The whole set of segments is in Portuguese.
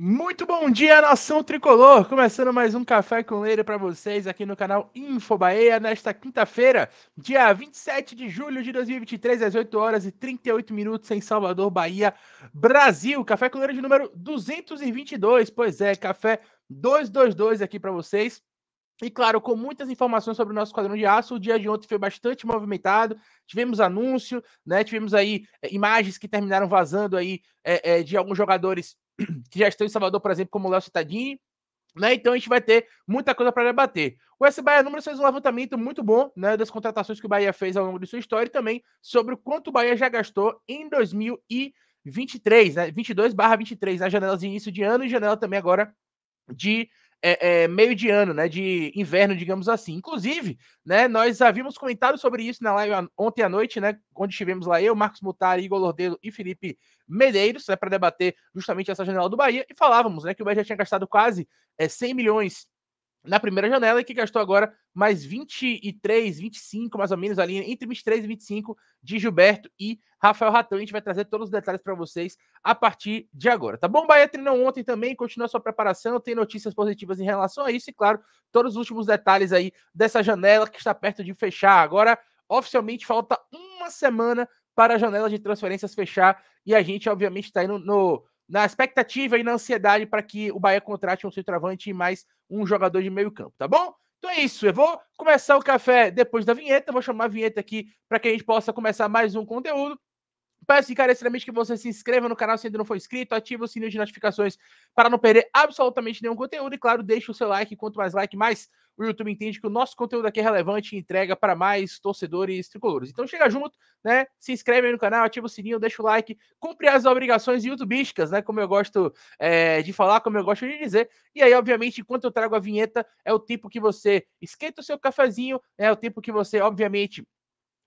Muito bom dia, nação tricolor! Começando mais um Café com Leira para vocês aqui no canal Infobaeia, nesta quinta-feira, dia 27 de julho de 2023, às 8 horas e 38 minutos, em Salvador, Bahia, Brasil. Café com Leira de número 222, pois é, café 222 aqui para vocês. E claro, com muitas informações sobre o nosso quadrão de aço, o dia de ontem foi bastante movimentado. Tivemos anúncio, né? Tivemos aí eh, imagens que terminaram vazando aí é, é, de alguns jogadores que já estão em Salvador, por exemplo, como o Léo Citadini, né? Então a gente vai ter muita coisa para debater. O S Bahia Números fez um levantamento muito bom né, das contratações que o Bahia fez ao longo de sua história e também sobre o quanto o Bahia já gastou em 2023, né? 22 barra 23, na né, janela de início de ano e janela também agora de é, é, meio de ano, né? De inverno, digamos assim. Inclusive, né? Nós havíamos comentado sobre isso na live ontem à noite, né? Onde estivemos lá eu, Marcos Mutari, Igor Lordelo e Felipe Medeiros, né? Para debater justamente essa janela do Bahia e falávamos, né? Que o Bahia já tinha gastado quase é, 100 milhões na primeira janela e que gastou agora mais 23, 25, mais ou menos, ali entre 23 e 25 de Gilberto e Rafael Ratão. A gente vai trazer todos os detalhes para vocês a partir de agora, tá bom? Bahia treinou ontem também, continua sua preparação, tem notícias positivas em relação a isso e, claro, todos os últimos detalhes aí dessa janela que está perto de fechar. Agora, oficialmente, falta uma semana para a janela de transferências fechar e a gente, obviamente, está indo no na expectativa e na ansiedade para que o Bahia contrate um centroavante e mais um jogador de meio campo, tá bom? Então é isso, eu vou começar o café depois da vinheta, vou chamar a vinheta aqui para que a gente possa começar mais um conteúdo. Peço encarecidamente que você se inscreva no canal se ainda não for inscrito, ative o sininho de notificações para não perder absolutamente nenhum conteúdo e, claro, deixe o seu like. Quanto mais like, mais o YouTube entende que o nosso conteúdo aqui é relevante e entrega para mais torcedores tricolores. Então chega junto, né? Se inscreve aí no canal, ativa o sininho, deixa o like, cumpre as obrigações youtubísticas, né? Como eu gosto é, de falar, como eu gosto de dizer. E aí, obviamente, enquanto eu trago a vinheta, é o tempo que você esquenta o seu cafezinho, é o tempo que você, obviamente,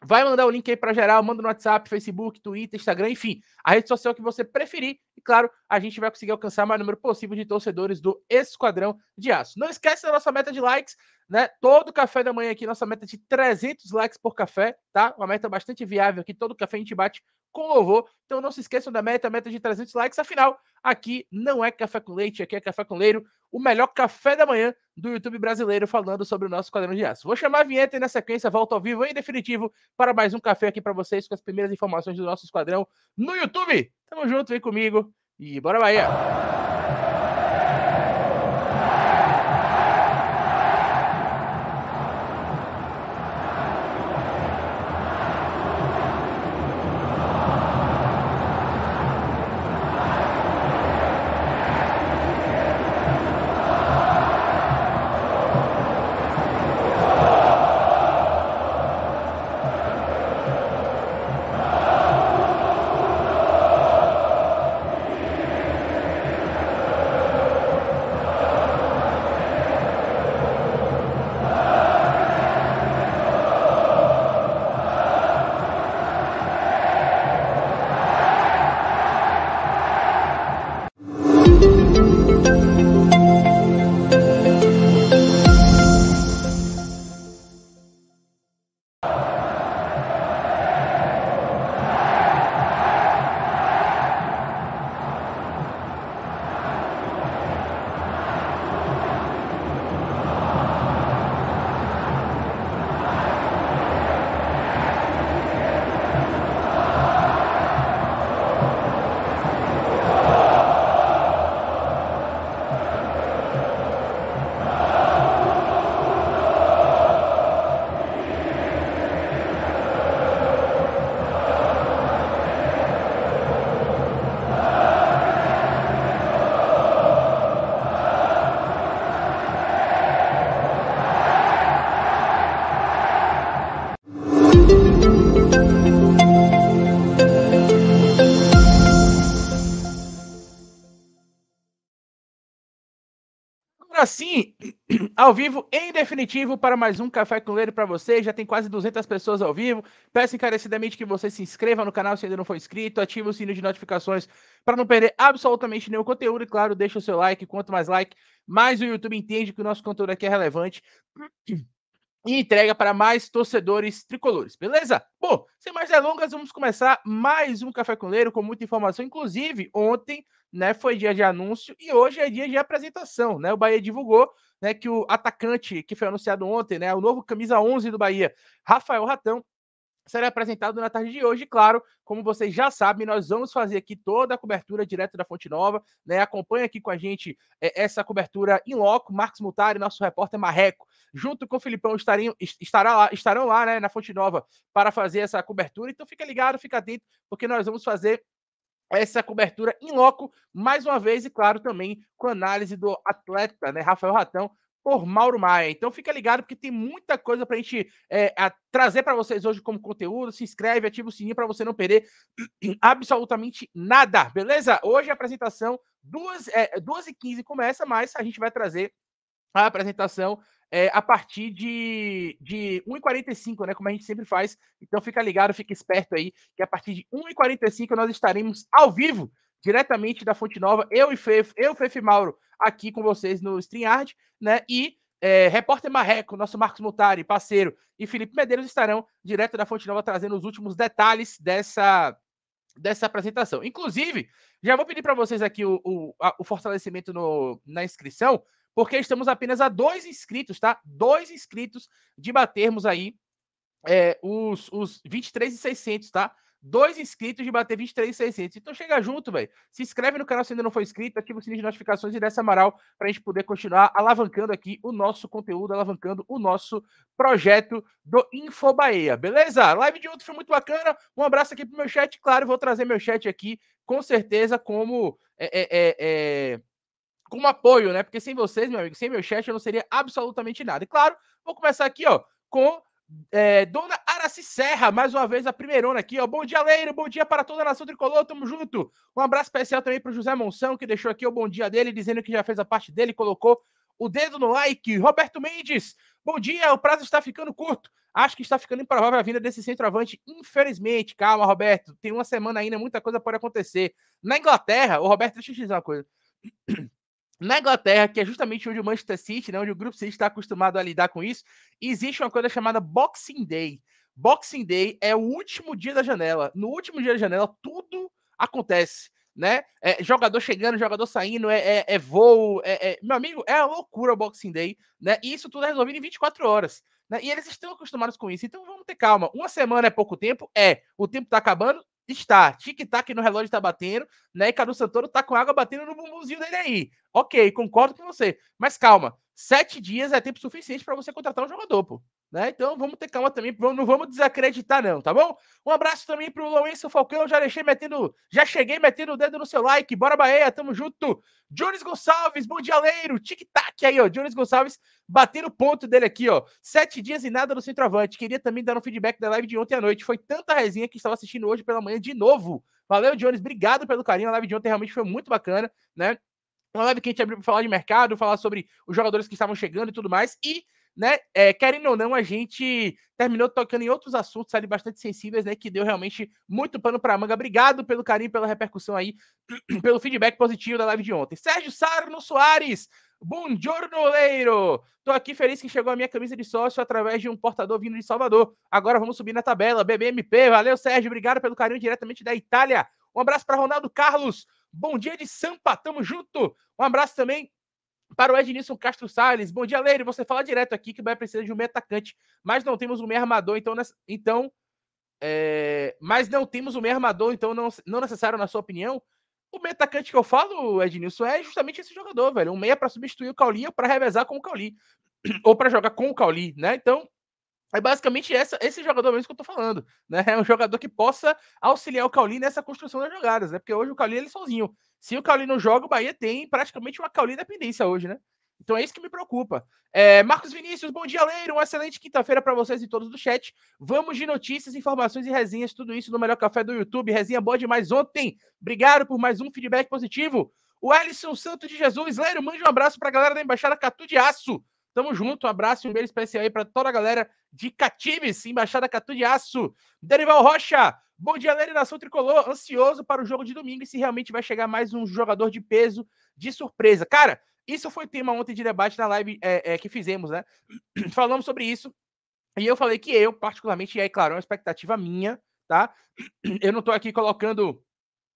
Vai mandar o link aí para geral, manda no WhatsApp, Facebook, Twitter, Instagram, enfim, a rede social que você preferir. E claro, a gente vai conseguir alcançar o maior número possível de torcedores do Esquadrão de Aço. Não esquece da nossa meta de likes, né? Todo café da manhã aqui, nossa meta de 300 likes por café, tá? Uma meta bastante viável aqui, todo café a gente bate com louvor. Então não se esqueçam da meta, meta de 300 likes. Afinal, aqui não é café com leite, aqui é café com leiro, o melhor café da manhã do YouTube brasileiro falando sobre o nosso quadrão de aço. Vou chamar a vinheta e na sequência volto ao vivo em definitivo para mais um café aqui para vocês com as primeiras informações do nosso esquadrão no YouTube. Tamo junto, vem comigo e bora Bahia! ao vivo, em definitivo, para mais um Café com Leiro para vocês. Já tem quase 200 pessoas ao vivo. Peço encarecidamente que você se inscreva no canal se ainda não for inscrito, ative o sininho de notificações para não perder absolutamente nenhum conteúdo. E claro, deixa o seu like. Quanto mais like, mais o YouTube entende que o nosso conteúdo aqui é relevante e entrega para mais torcedores tricolores, beleza? Bom, sem mais delongas, vamos começar mais um Café com Leiro com muita informação. Inclusive, ontem né, foi dia de anúncio e hoje é dia de apresentação. Né? O Bahia divulgou né, que o atacante que foi anunciado ontem, né, o novo camisa 11 do Bahia, Rafael Ratão, será apresentado na tarde de hoje. Claro, como vocês já sabem, nós vamos fazer aqui toda a cobertura direto da Fonte Nova. Né? Acompanha aqui com a gente é, essa cobertura em loco. Marcos Mutari, nosso repórter Marreco, junto com o Filipão, estariam, estará lá, estarão lá né, na Fonte Nova para fazer essa cobertura. Então fica ligado, fica atento, porque nós vamos fazer essa cobertura em loco, mais uma vez, e claro, também com análise do atleta, né, Rafael Ratão, por Mauro Maia. Então fica ligado porque tem muita coisa para é, a gente trazer para vocês hoje como conteúdo. Se inscreve, ativa o sininho para você não perder absolutamente nada, beleza? Hoje a apresentação, 2h15 é, começa, mas a gente vai trazer a apresentação é, a partir de, de 1h45, né? Como a gente sempre faz. Então fica ligado, fica esperto aí, que a partir de 1h45 nós estaremos ao vivo, diretamente da Fonte Nova, eu e Fef, eu, Fefe Mauro, aqui com vocês no StreamYard, né? E é, repórter Marreco, nosso Marcos Mutari, parceiro, e Felipe Medeiros estarão direto da Fonte Nova trazendo os últimos detalhes dessa, dessa apresentação. Inclusive, já vou pedir para vocês aqui o, o, a, o fortalecimento no, na inscrição, porque estamos apenas a dois inscritos, tá? Dois inscritos de batermos aí é, os, os 23,600, tá? Dois inscritos de bater 23,600. Então chega junto, velho. Se inscreve no canal se ainda não for inscrito, ativa o sininho de notificações e dessa Amaral para a gente poder continuar alavancando aqui o nosso conteúdo, alavancando o nosso projeto do Infobaeia, beleza? Live de outro foi muito bacana. Um abraço aqui pro meu chat, claro, vou trazer meu chat aqui, com certeza, como é, é, é, é com apoio, né? Porque sem vocês, meu amigo, sem meu chat, eu não seria absolutamente nada. E claro, vou começar aqui, ó, com é, Dona Araci Serra, mais uma vez a primeirona aqui, ó. Bom dia, Leiro, bom dia para toda a nação tricolor, tamo junto. Um abraço especial também para o José Monção, que deixou aqui o bom dia dele, dizendo que já fez a parte dele, colocou o dedo no like. Roberto Mendes, bom dia, o prazo está ficando curto. Acho que está ficando improvável a vinda desse centroavante, infelizmente. Calma, Roberto, tem uma semana ainda, muita coisa pode acontecer. Na Inglaterra, o Roberto, deixa eu te dizer uma coisa. Na Inglaterra, que é justamente onde o Manchester City, né, onde o Grupo City está acostumado a lidar com isso, existe uma coisa chamada Boxing Day. Boxing Day é o último dia da janela. No último dia da janela, tudo acontece, né? É, jogador chegando, jogador saindo, é, é, é voo, é, é, meu amigo, é a loucura o Boxing Day, né? E isso tudo é resolvido em 24 horas. Né? E eles estão acostumados com isso, então vamos ter calma. Uma semana é pouco tempo? É. O tempo está acabando? Está. Tic-tac no relógio está batendo, né? E Cadu Santoro tá com água batendo no bumbumzinho dele aí. Ok, concordo com você. Mas calma, sete dias é tempo suficiente para você contratar um jogador, pô. Né? Então vamos ter calma também, não vamos desacreditar, não, tá bom? Um abraço também pro Lourenço Falcão, já deixei metendo, já cheguei metendo o dedo no seu like, bora Bahia, tamo junto. Jones Gonçalves, bom dia, Leiro, tic-tac aí, ó. Jones Gonçalves batendo o ponto dele aqui, ó. Sete dias e nada no centroavante. Queria também dar um feedback da live de ontem à noite. Foi tanta resinha que estava assistindo hoje pela manhã de novo. Valeu, Jones, obrigado pelo carinho. A live de ontem realmente foi muito bacana, né? Uma live que a gente abriu para falar de mercado, falar sobre os jogadores que estavam chegando e tudo mais. E né? É, querendo ou não, a gente terminou tocando em outros assuntos ali bastante sensíveis, né? Que deu realmente muito pano para manga. Obrigado pelo carinho, pela repercussão aí, pelo feedback positivo da live de ontem. Sérgio Sarno Soares. Bom jornaleiro! Tô aqui feliz que chegou a minha camisa de sócio através de um portador vindo de Salvador. Agora vamos subir na tabela. BBMP, valeu Sérgio, obrigado pelo carinho diretamente da Itália. Um abraço para Ronaldo Carlos. Bom dia de Sampa, tamo junto. Um abraço também para o Ednilson Castro Salles, bom dia, Leire. Você fala direto aqui que o Bahia precisa de um meio atacante, mas não temos um meio armador, então, então é, mas não temos um meio armador, então não, não necessário, na sua opinião. O meio atacante que eu falo, Ednilson, é justamente esse jogador, velho. Um meia para substituir o Cauli ou para revezar com o Cauli. ou para jogar com o Cauli, né? Então, é basicamente essa, esse jogador mesmo que eu tô falando, né? É um jogador que possa auxiliar o Cauli nessa construção das jogadas, né? Porque hoje o Cauli ele sozinho, se o Cauli não joga, o Bahia tem praticamente uma Cauli dependência hoje, né? Então é isso que me preocupa. É, Marcos Vinícius, bom dia, Leiro. Uma excelente quinta-feira para vocês e todos do chat. Vamos de notícias, informações e resenhas, tudo isso no Melhor Café do YouTube. Resenha boa demais ontem. Obrigado por mais um feedback positivo. O Alisson Santo de Jesus, Leiro, mande um abraço para a galera da Embaixada Catu de Aço. Tamo junto, um abraço e um beijo especial aí para toda a galera de Catives, Embaixada Catu de Aço. Derival Rocha, bom dia, Lene Nação Tricolor. Ansioso para o jogo de domingo e se realmente vai chegar mais um jogador de peso de surpresa. Cara, isso foi tema ontem de debate na live é, é, que fizemos, né? Falamos sobre isso. E eu falei que eu, particularmente, e aí, claro, é uma expectativa minha, tá? Eu não tô aqui colocando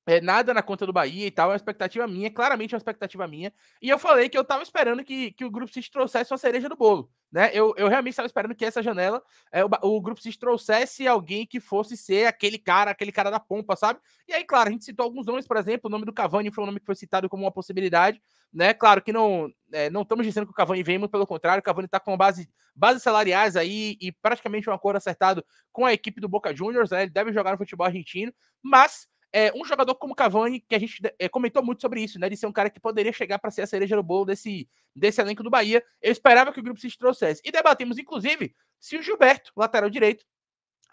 é, nada na conta do Bahia e tal, é uma expectativa minha, claramente é uma expectativa minha. E eu falei que eu tava esperando que, que o Grupo City trouxesse uma cereja do bolo, né? Eu, eu realmente estava esperando que essa janela, é, o, o Grupo City trouxesse alguém que fosse ser aquele cara, aquele cara da pompa, sabe? E aí, claro, a gente citou alguns nomes, por exemplo, o nome do Cavani foi um nome que foi citado como uma possibilidade, né? Claro que não é, não estamos dizendo que o Cavani vem, muito pelo contrário, o Cavani tá com base, bases salariais aí e praticamente um acordo acertado com a equipe do Boca Juniors, né? Ele deve jogar no futebol argentino, mas é, um jogador como Cavani, que a gente é, comentou muito sobre isso, né? De ser um cara que poderia chegar para ser a cereja do bolo desse, desse elenco do Bahia. Eu esperava que o grupo se trouxesse. E debatemos inclusive, se o Gilberto, lateral direito,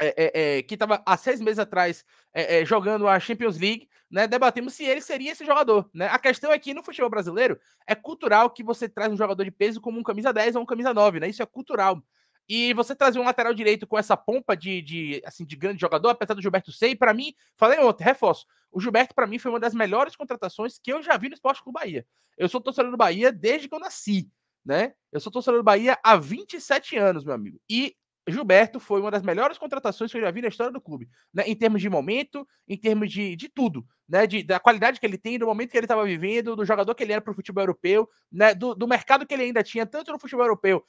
é, é, é que estava há seis meses atrás é, é, jogando a Champions League, né, debatemos se ele seria esse jogador. Né? A questão é que no futebol brasileiro é cultural que você traz um jogador de peso como um camisa 10 ou um camisa 9, né? Isso é cultural. E você trazer um lateral direito com essa pompa de, de assim de grande jogador, apesar do Gilberto Sei, para mim, falei ontem, reforço. O Gilberto para mim foi uma das melhores contratações que eu já vi no Esporte Clube Bahia. Eu sou torcedor do Bahia desde que eu nasci, né? Eu sou torcedor do Bahia há 27 anos, meu amigo. E Gilberto foi uma das melhores contratações que eu já vi na história do clube, né? Em termos de momento, em termos de, de tudo, né? De, da qualidade que ele tem, do momento que ele estava vivendo, do jogador que ele era para o futebol europeu, né? Do, do mercado que ele ainda tinha, tanto no futebol europeu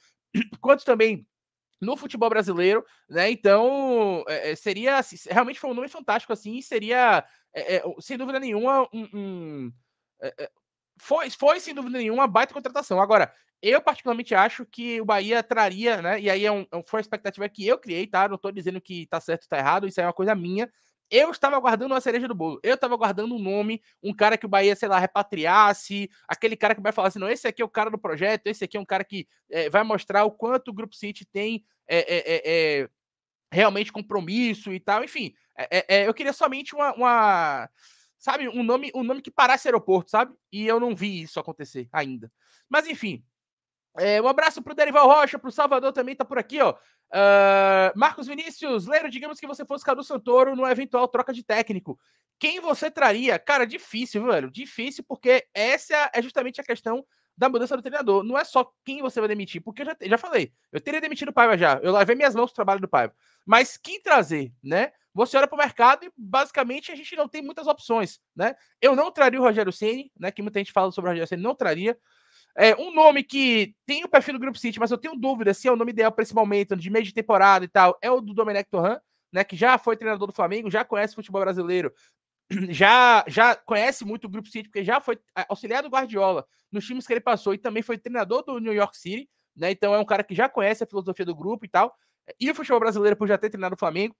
quanto também no futebol brasileiro, né? Então, é, é seria assim, realmente foi um nome fantástico assim, seria é, é sem dúvida nenhuma um, um é, foi, foi sem dúvida nenhuma baita contratação. Agora, eu particularmente acho que o Bahia traria, né? E aí é um, foi a expectativa que eu criei, tá? Não tô dizendo que tá certo ou tá errado, isso aí é uma coisa minha, eu estava guardando uma cereja do bolo. Eu estava guardando um nome, um cara que o Bahia, sei lá, repatriasse, aquele cara que vai falar assim: não, esse aqui é o cara do projeto, esse aqui é um cara que é, vai mostrar o quanto o Grupo City tem é, é, realmente compromisso e tal. Enfim, eu queria somente uma, uma. sabe, um nome, um nome que parasse aeroporto, sabe? E eu não vi isso acontecer ainda. Mas enfim, é, um abraço pro Derival Rocha, pro Salvador também, tá por aqui, ó. Uh, Marcos Vinícius, Leiro, digamos que você fosse Cadu Santoro no eventual troca de técnico. Quem você traria? Cara, difícil, velho. Difícil, porque essa é justamente a questão da mudança do treinador. Não é só quem você vai demitir, porque eu já, já falei, eu teria demitido o Paiva já. Eu lavei minhas mãos pro trabalho do Paiva. Mas quem trazer, né? Você olha para o mercado e basicamente a gente não tem muitas opções, né? Eu não traria o Rogério Ceni, né? Que muita gente fala sobre o Rogério Ceni, não traria. É, um nome que tem o perfil do Grupo City, mas eu tenho dúvida se é o nome ideal para esse momento, de meio de temporada e tal, é o do Domenech Torran, né, que já foi treinador do Flamengo, já conhece futebol brasileiro, já, já conhece muito o Grupo City, porque já foi é, auxiliar do Guardiola nos times que ele passou e também foi treinador do New York City, né, então é um cara que já conhece a filosofia do grupo e tal, e o futebol brasileiro por já ter treinado o Flamengo,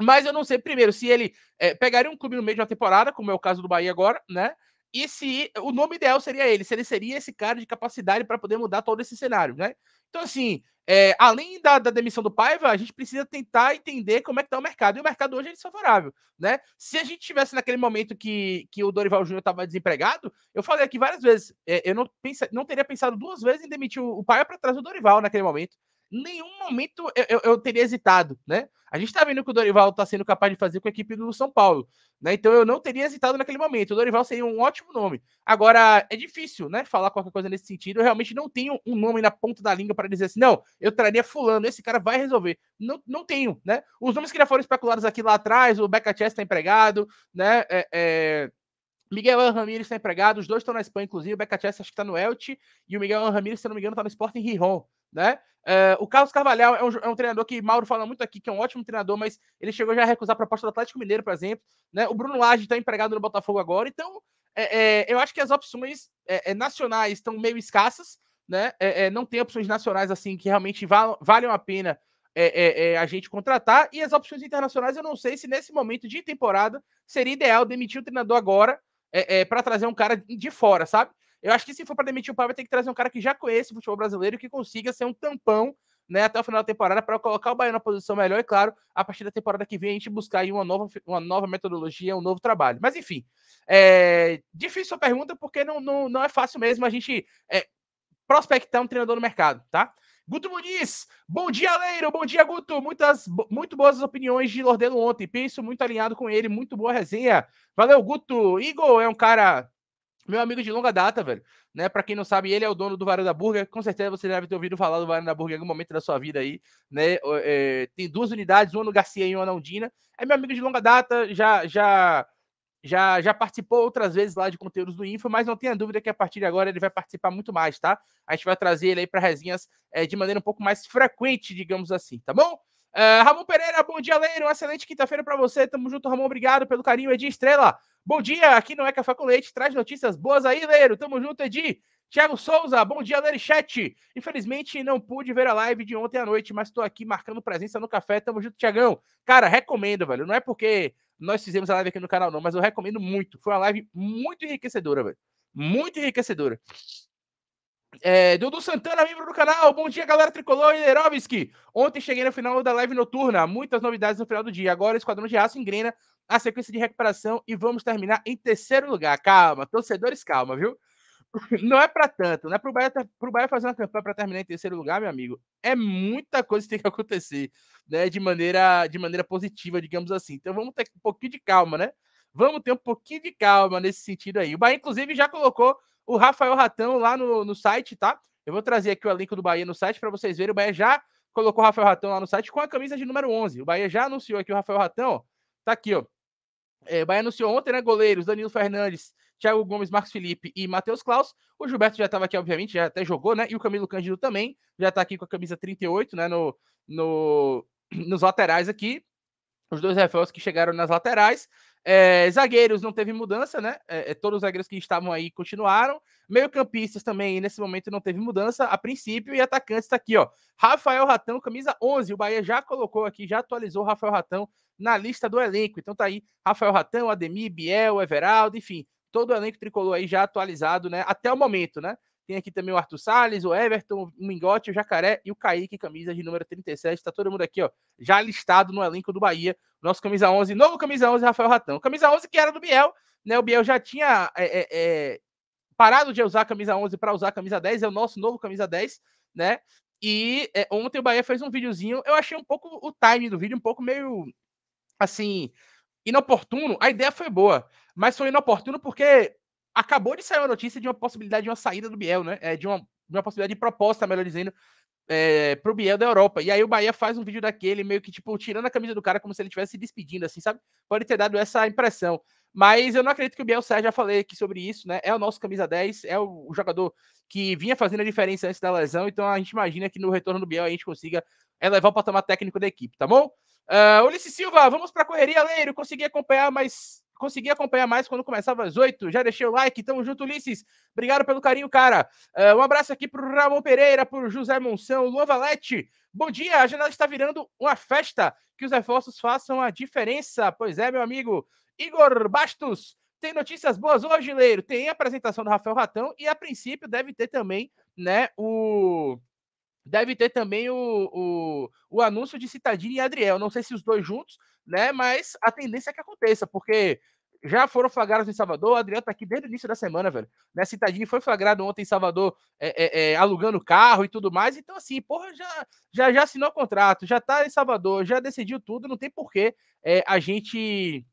mas eu não sei, primeiro, se ele é, pegaria um clube no meio de uma temporada, como é o caso do Bahia agora, né? E se o nome ideal seria ele, se ele seria esse cara de capacidade para poder mudar todo esse cenário, né? Então, assim, é, além da, da, demissão do Paiva, a gente precisa tentar entender como é que tá o mercado. E o mercado hoje é desfavorável, né? Se a gente tivesse naquele momento que, que o Dorival Júnior estava desempregado, eu falei aqui várias vezes, é, eu não, pensa, não teria pensado duas vezes em demitir o, o Paiva para trás do Dorival naquele momento nenhum momento eu, eu, eu, teria hesitado, né? A gente tá vendo que o Dorival tá sendo capaz de fazer com a equipe do São Paulo, né? Então eu não teria hesitado naquele momento. O Dorival seria um ótimo nome. Agora, é difícil, né? Falar qualquer coisa nesse sentido. Eu realmente não tenho um nome na ponta da língua para dizer assim, não, eu traria fulano, esse cara vai resolver. Não, não tenho, né? Os nomes que já foram especulados aqui lá atrás, o Becca Chess tá empregado, né? é... é... Miguel Ramírez está empregado, os dois estão na Espanha, inclusive. O Chess acho que está no Elche e o Miguel Ramírez, se não me engano, está no Sporting Rijon né? Eh, o Carlos Carvalhal é um, é um, treinador que Mauro fala muito aqui, que é um ótimo treinador, mas ele chegou já a recusar a proposta do Atlético Mineiro, por exemplo. Né? O Bruno Lage está empregado no Botafogo agora, então é, é eu acho que as opções é, é, nacionais estão meio escassas, né? não tem opções nacionais assim que realmente val, valham a pena é, é, é, a gente contratar. E as opções internacionais, eu não sei se nesse momento de temporada seria ideal demitir o treinador agora para trazer um cara de fora, sabe? Eu acho que se for para demitir o Pablo tem que trazer um cara que já conhece o futebol brasileiro e que consiga ser um tampão né, até o final da temporada para colocar o Bahia na posição melhor e, claro, a partir da temporada que vem a gente buscar aí uma nova, uma nova metodologia, um novo trabalho. Mas, enfim, é... difícil a pergunta porque não, não, não é fácil mesmo a gente é... prospectar um treinador no mercado, tá? Guto Muniz, bom dia, Leiro, bom dia, Guto. Muitas, muito boas opiniões de Lordelo ontem, penso muito alinhado com ele, muito boa resenha. Valeu, Guto. Igor é um cara meu amigo de longa data, velho. Né? Para quem não sabe, ele é o dono do Varanda Burger. Com certeza você deve ter ouvido falar do Varanda Burger em algum momento da sua vida aí. Né? É, tem duas unidades, uma no Garcia e uma na Undina. É meu amigo de longa data, já, já já, já participou outras vezes lá de conteúdos do Info, mas não tenha dúvida que a partir de agora ele vai participar muito mais, tá? A gente vai trazer ele aí para resinhas é, de maneira um pouco mais frequente, digamos assim, tá bom? Uh, Ramon Pereira, bom dia, Leiro. Uma excelente quinta-feira para você. Tamo junto, Ramon. Obrigado pelo carinho, Edi Estrela. Bom dia, aqui não é Café com Leite. Traz notícias boas aí, Leiro. Tamo junto, Edi. Tiago Souza, bom dia, Leiro Chat. Infelizmente, não pude ver a live de ontem à noite, mas estou aqui marcando presença no café. Tamo junto, Tiagão. Cara, recomendo, velho. Não é porque nós fizemos a live aqui no canal, não, mas eu recomendo muito. Foi uma live muito enriquecedora, velho. Muito enriquecedora. É, Dudu Santana, membro do canal. Bom dia, galera tricolor e Lerovski. Ontem cheguei no final da live noturna. Muitas novidades no final do dia. Agora o Esquadrão de Aço engrena a sequência de recuperação e vamos terminar em terceiro lugar. Calma, torcedores, calma, viu? Não é para tanto, não é pro Bahia, tá, pro Bahia fazer uma campanha para terminar em terceiro lugar, meu amigo. É muita coisa que tem que acontecer, né? De maneira, de maneira positiva, digamos assim. Então vamos ter um pouquinho de calma, né? Vamos ter um pouquinho de calma nesse sentido aí. O Bahia, inclusive, já colocou o Rafael Ratão lá no, no site, tá? Eu vou trazer aqui o link do Bahia no site para vocês verem. O Bahia já colocou o Rafael Ratão lá no site com a camisa de número 11. O Bahia já anunciou aqui o Rafael Ratão, ó, tá aqui, ó. É, o Bahia anunciou ontem, né? Goleiros, Danilo Fernandes, Thiago Gomes, Marcos Felipe e Matheus Klaus. O Gilberto já estava aqui, obviamente, já até jogou, né? E o Camilo Cândido também já está aqui com a camisa 38, né? No, no, nos laterais aqui. Os dois reforços que chegaram nas laterais. É, zagueiros não teve mudança, né? É, é, todos os zagueiros que estavam aí continuaram. Meio-campistas também, nesse momento, não teve mudança a princípio. E atacantes está aqui, ó. Rafael Ratão, camisa 11. O Bahia já colocou aqui, já atualizou o Rafael Ratão na lista do elenco. Então tá aí Rafael Ratão, Ademir, Biel, Everaldo, enfim. Todo o elenco tricolor aí já atualizado, né? Até o momento, né? Tem aqui também o Arthur Salles, o Everton, o Mingote, o Jacaré e o Kaique, camisa de número 37. Tá todo mundo aqui, ó, já listado no elenco do Bahia. Nosso camisa 11, novo camisa 11, Rafael Ratão. Camisa 11 que era do Biel, né? O Biel já tinha é, é, é, parado de usar a camisa 11 para usar a camisa 10, é o nosso novo camisa 10, né? E é, ontem o Bahia fez um videozinho, eu achei um pouco o timing do vídeo um pouco meio assim, inoportuno. A ideia foi boa, mas foi inoportuno porque acabou de sair uma notícia de uma possibilidade de uma saída do Biel, né? É, de, uma, de uma possibilidade de proposta, melhor dizendo, é, pro Biel da Europa. E aí o Bahia faz um vídeo daquele, meio que, tipo, tirando a camisa do cara como se ele estivesse se despedindo, assim, sabe? Pode ter dado essa impressão. Mas eu não acredito que o Biel saia, já falei aqui sobre isso, né? É o nosso camisa 10, é o jogador que vinha fazendo a diferença antes da lesão, então a gente imagina que no retorno do Biel a gente consiga elevar é, o patamar técnico da equipe, tá bom? Uh, Ulisses Silva, vamos pra correria, Leiro, consegui acompanhar, mas consegui acompanhar mais quando começava às 8. Já deixei o like. Tamo junto, Ulisses. Obrigado pelo carinho, cara. Uh, um abraço aqui pro Ramon Pereira, pro José Monção, Luan Valete. Bom dia, a janela está virando uma festa. Que os reforços façam a diferença. Pois é, meu amigo. Igor Bastos. Tem notícias boas hoje, Leiro. Tem a apresentação do Rafael Ratão e, a princípio, deve ter também, né, o Deve ter também o, o, o anúncio de Citadini e Adriel. Não sei se os dois juntos, né? Mas a tendência é que aconteça, porque já foram flagrados em Salvador. O Adriano tá aqui desde o início da semana, velho. Né? Citadini foi flagrado ontem em Salvador, é, é, é, alugando carro e tudo mais. Então, assim, porra, já, já, já assinou o contrato, já tá em Salvador, já decidiu tudo. Não tem porquê é, a gente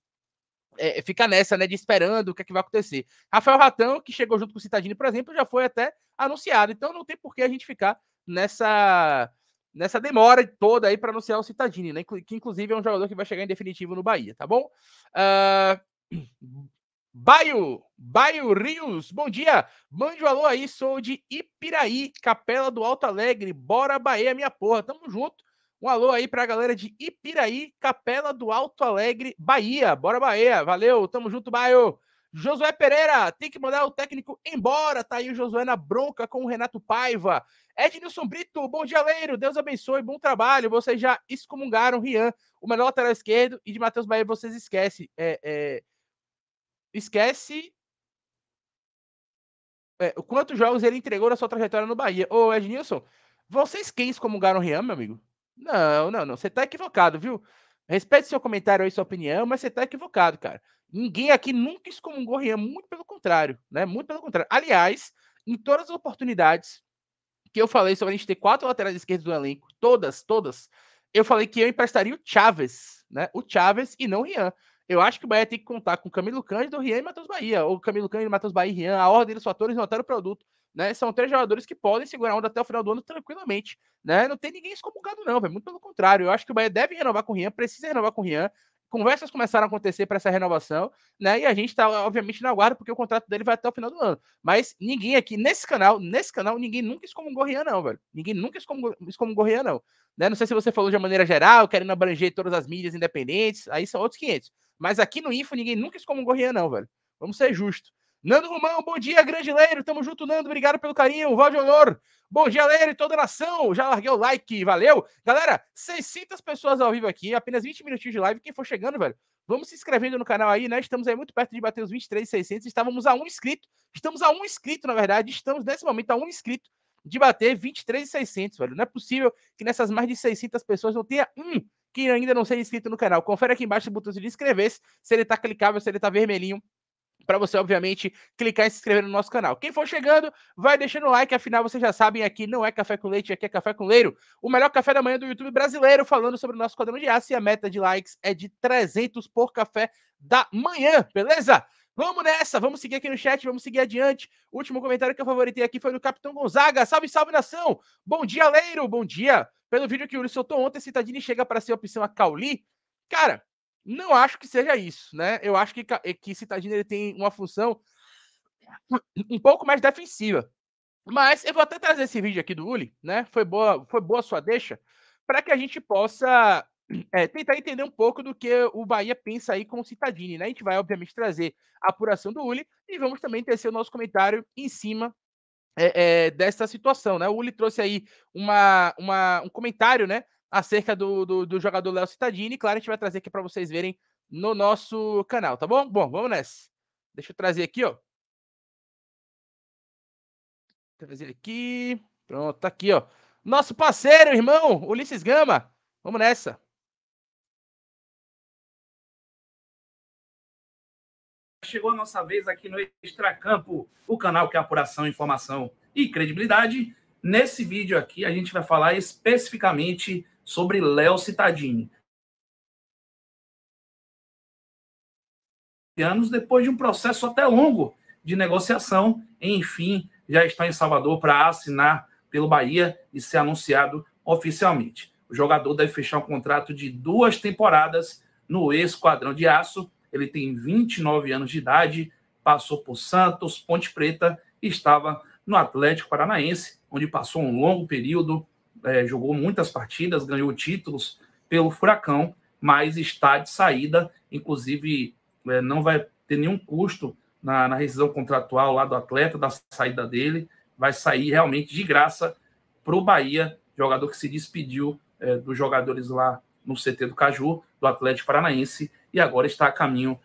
é, fica nessa, né, de esperando o que é que vai acontecer. Rafael Ratão, que chegou junto com o Citadini, por exemplo, já foi até anunciado. Então não tem por que a gente ficar nessa nessa demora toda aí para anunciar o Citadini, né? Que inclusive é um jogador que vai chegar em definitivo no Bahia, tá bom? Uh... Baio, Baio Rios, bom dia. Mande o um alô aí, sou de Ipiraí, Capela do Alto Alegre. Bora Bahia, minha porra. Tamo junto. Um alô aí pra galera de Ipiraí, Capela do Alto Alegre, Bahia. Bora Bahia. Valeu, tamo junto, Baio. Josué Pereira, tem que mandar o técnico embora. Tá aí o Josué na bronca com o Renato Paiva. Ednilson Brito, bom dia, Leiro. Deus abençoe, bom trabalho. Vocês já excomungaram Rian, o melhor lateral esquerdo, e de Matheus Bahia vocês esquecem. É, é, esquece é, quantos jogos ele entregou na sua trajetória no Bahia. Ô, Ednilson, vocês quem excomungaram Rian, meu amigo? Não, não, não. Você tá equivocado, viu? Respeite seu comentário aí, sua opinião, mas você tá equivocado, cara. Ninguém aqui nunca excomungou Rian, muito pelo contrário, né? Muito pelo contrário. Aliás, em todas as oportunidades que eu falei sobre a gente ter quatro laterais esquerdos do elenco, todas, todas, eu falei que eu emprestaria o Chaves, né? O Chaves e não o Rian. Eu acho que o Bahia tem que contar com Camilo Cândido, Rian e Matheus Bahia. Ou Camilo Cândido, Matheus Bahia e Rian. A ordem dos fatores não altera o produto. Né? São três jogadores que podem segurar a onda até o final do ano tranquilamente. Né? Não tem ninguém excomungado, não, velho. Muito pelo contrário. Eu acho que o Bahia deve renovar com o Rian, precisa renovar com o Rian conversas começaram a acontecer para essa renovação, né? E a gente está, obviamente, na guarda, porque o contrato dele vai até o final do ano. Mas ninguém aqui, nesse canal, nesse canal, ninguém nunca excomungou Rian, não, velho. Ninguém nunca excomungou Rian, não. Né? Não sei se você falou de maneira geral, querendo abranger todas as mídias independentes, aí são outros 500. Mas aqui no Info, ninguém nunca excomungou Rian, não, velho. Vamos ser justos. Nando Romão, bom dia, grande Leiro. Tamo junto, Nando. Obrigado pelo carinho. Valde Honor. Bom dia, Leiro e toda a nação. Já larguei o like, valeu. Galera, 600 pessoas ao vivo aqui, apenas 20 minutinhos de live. Quem for chegando, velho, vamos se inscrevendo no canal aí, né? Estamos aí muito perto de bater os 23,600. Estávamos a um inscrito. Estamos a um inscrito, na verdade. Estamos nesse momento a um inscrito de bater 23,600, velho. Não é possível que nessas mais de 600 pessoas não tenha um que ainda não seja inscrito no canal. Confere aqui embaixo o botão de inscrever-se, se ele tá clicável, se ele tá vermelhinho para você, obviamente, clicar e se inscrever no nosso canal. Quem for chegando, vai deixando o like, afinal vocês já sabem, aqui não é café com leite, aqui é café com leiro, o melhor café da manhã do YouTube brasileiro, falando sobre o nosso quadrão de aço e a meta de likes é de 300 por café da manhã, beleza? Vamos nessa, vamos seguir aqui no chat, vamos seguir adiante. O último comentário que eu favoritei aqui foi do Capitão Gonzaga. Salve, salve nação! Bom dia, Leiro, bom dia. Pelo vídeo que o Wilson soltou ontem, Citadini chega para ser opção a Cauli. Cara, não acho que seja isso, né? Eu acho que, eh, que Citadino ele tem uma função um pouco mais defensiva. Mas eu vou até trazer esse vídeo aqui do Uli, né? Foi boa, foi boa sua deixa, para que a gente possa é, tentar entender um pouco do que o Bahia pensa aí com o Citadini, né? A gente vai, obviamente, trazer a apuração do Uli e vamos também tecer o nosso comentário em cima é, é, dessa situação, né? O Uli trouxe aí uma, uma, um comentário, né? acerca do, do, do jogador Léo Citadini. Claro, a gente vai trazer aqui para vocês verem no nosso canal, tá bom? Bom, vamos nessa. Deixa eu trazer aqui, ó. Trazer aqui. Pronto, tá aqui, ó. Nosso parceiro, irmão, Ulisses Gama. Vamos nessa. Chegou a nossa vez aqui no Extracampo, o canal que é apuração, informação e credibilidade. Nesse vídeo aqui, a gente vai falar especificamente sobre Léo Citadini. Anos depois de um processo até longo de negociação, enfim, já está em Salvador para assinar pelo Bahia e ser anunciado oficialmente. O jogador deve fechar um contrato de duas temporadas no Esquadrão de Aço. Ele tem 29 anos de idade, passou por Santos, Ponte Preta e estava no Atlético Paranaense, onde passou um longo período é, jogou muitas partidas, ganhou títulos pelo Furacão, mas está de saída, inclusive é, não vai ter nenhum custo na, na rescisão contratual lá do atleta, da saída dele, vai sair realmente de graça para o Bahia, jogador que se despediu é, dos jogadores lá no CT do Caju, do Atlético Paranaense, e agora está a caminho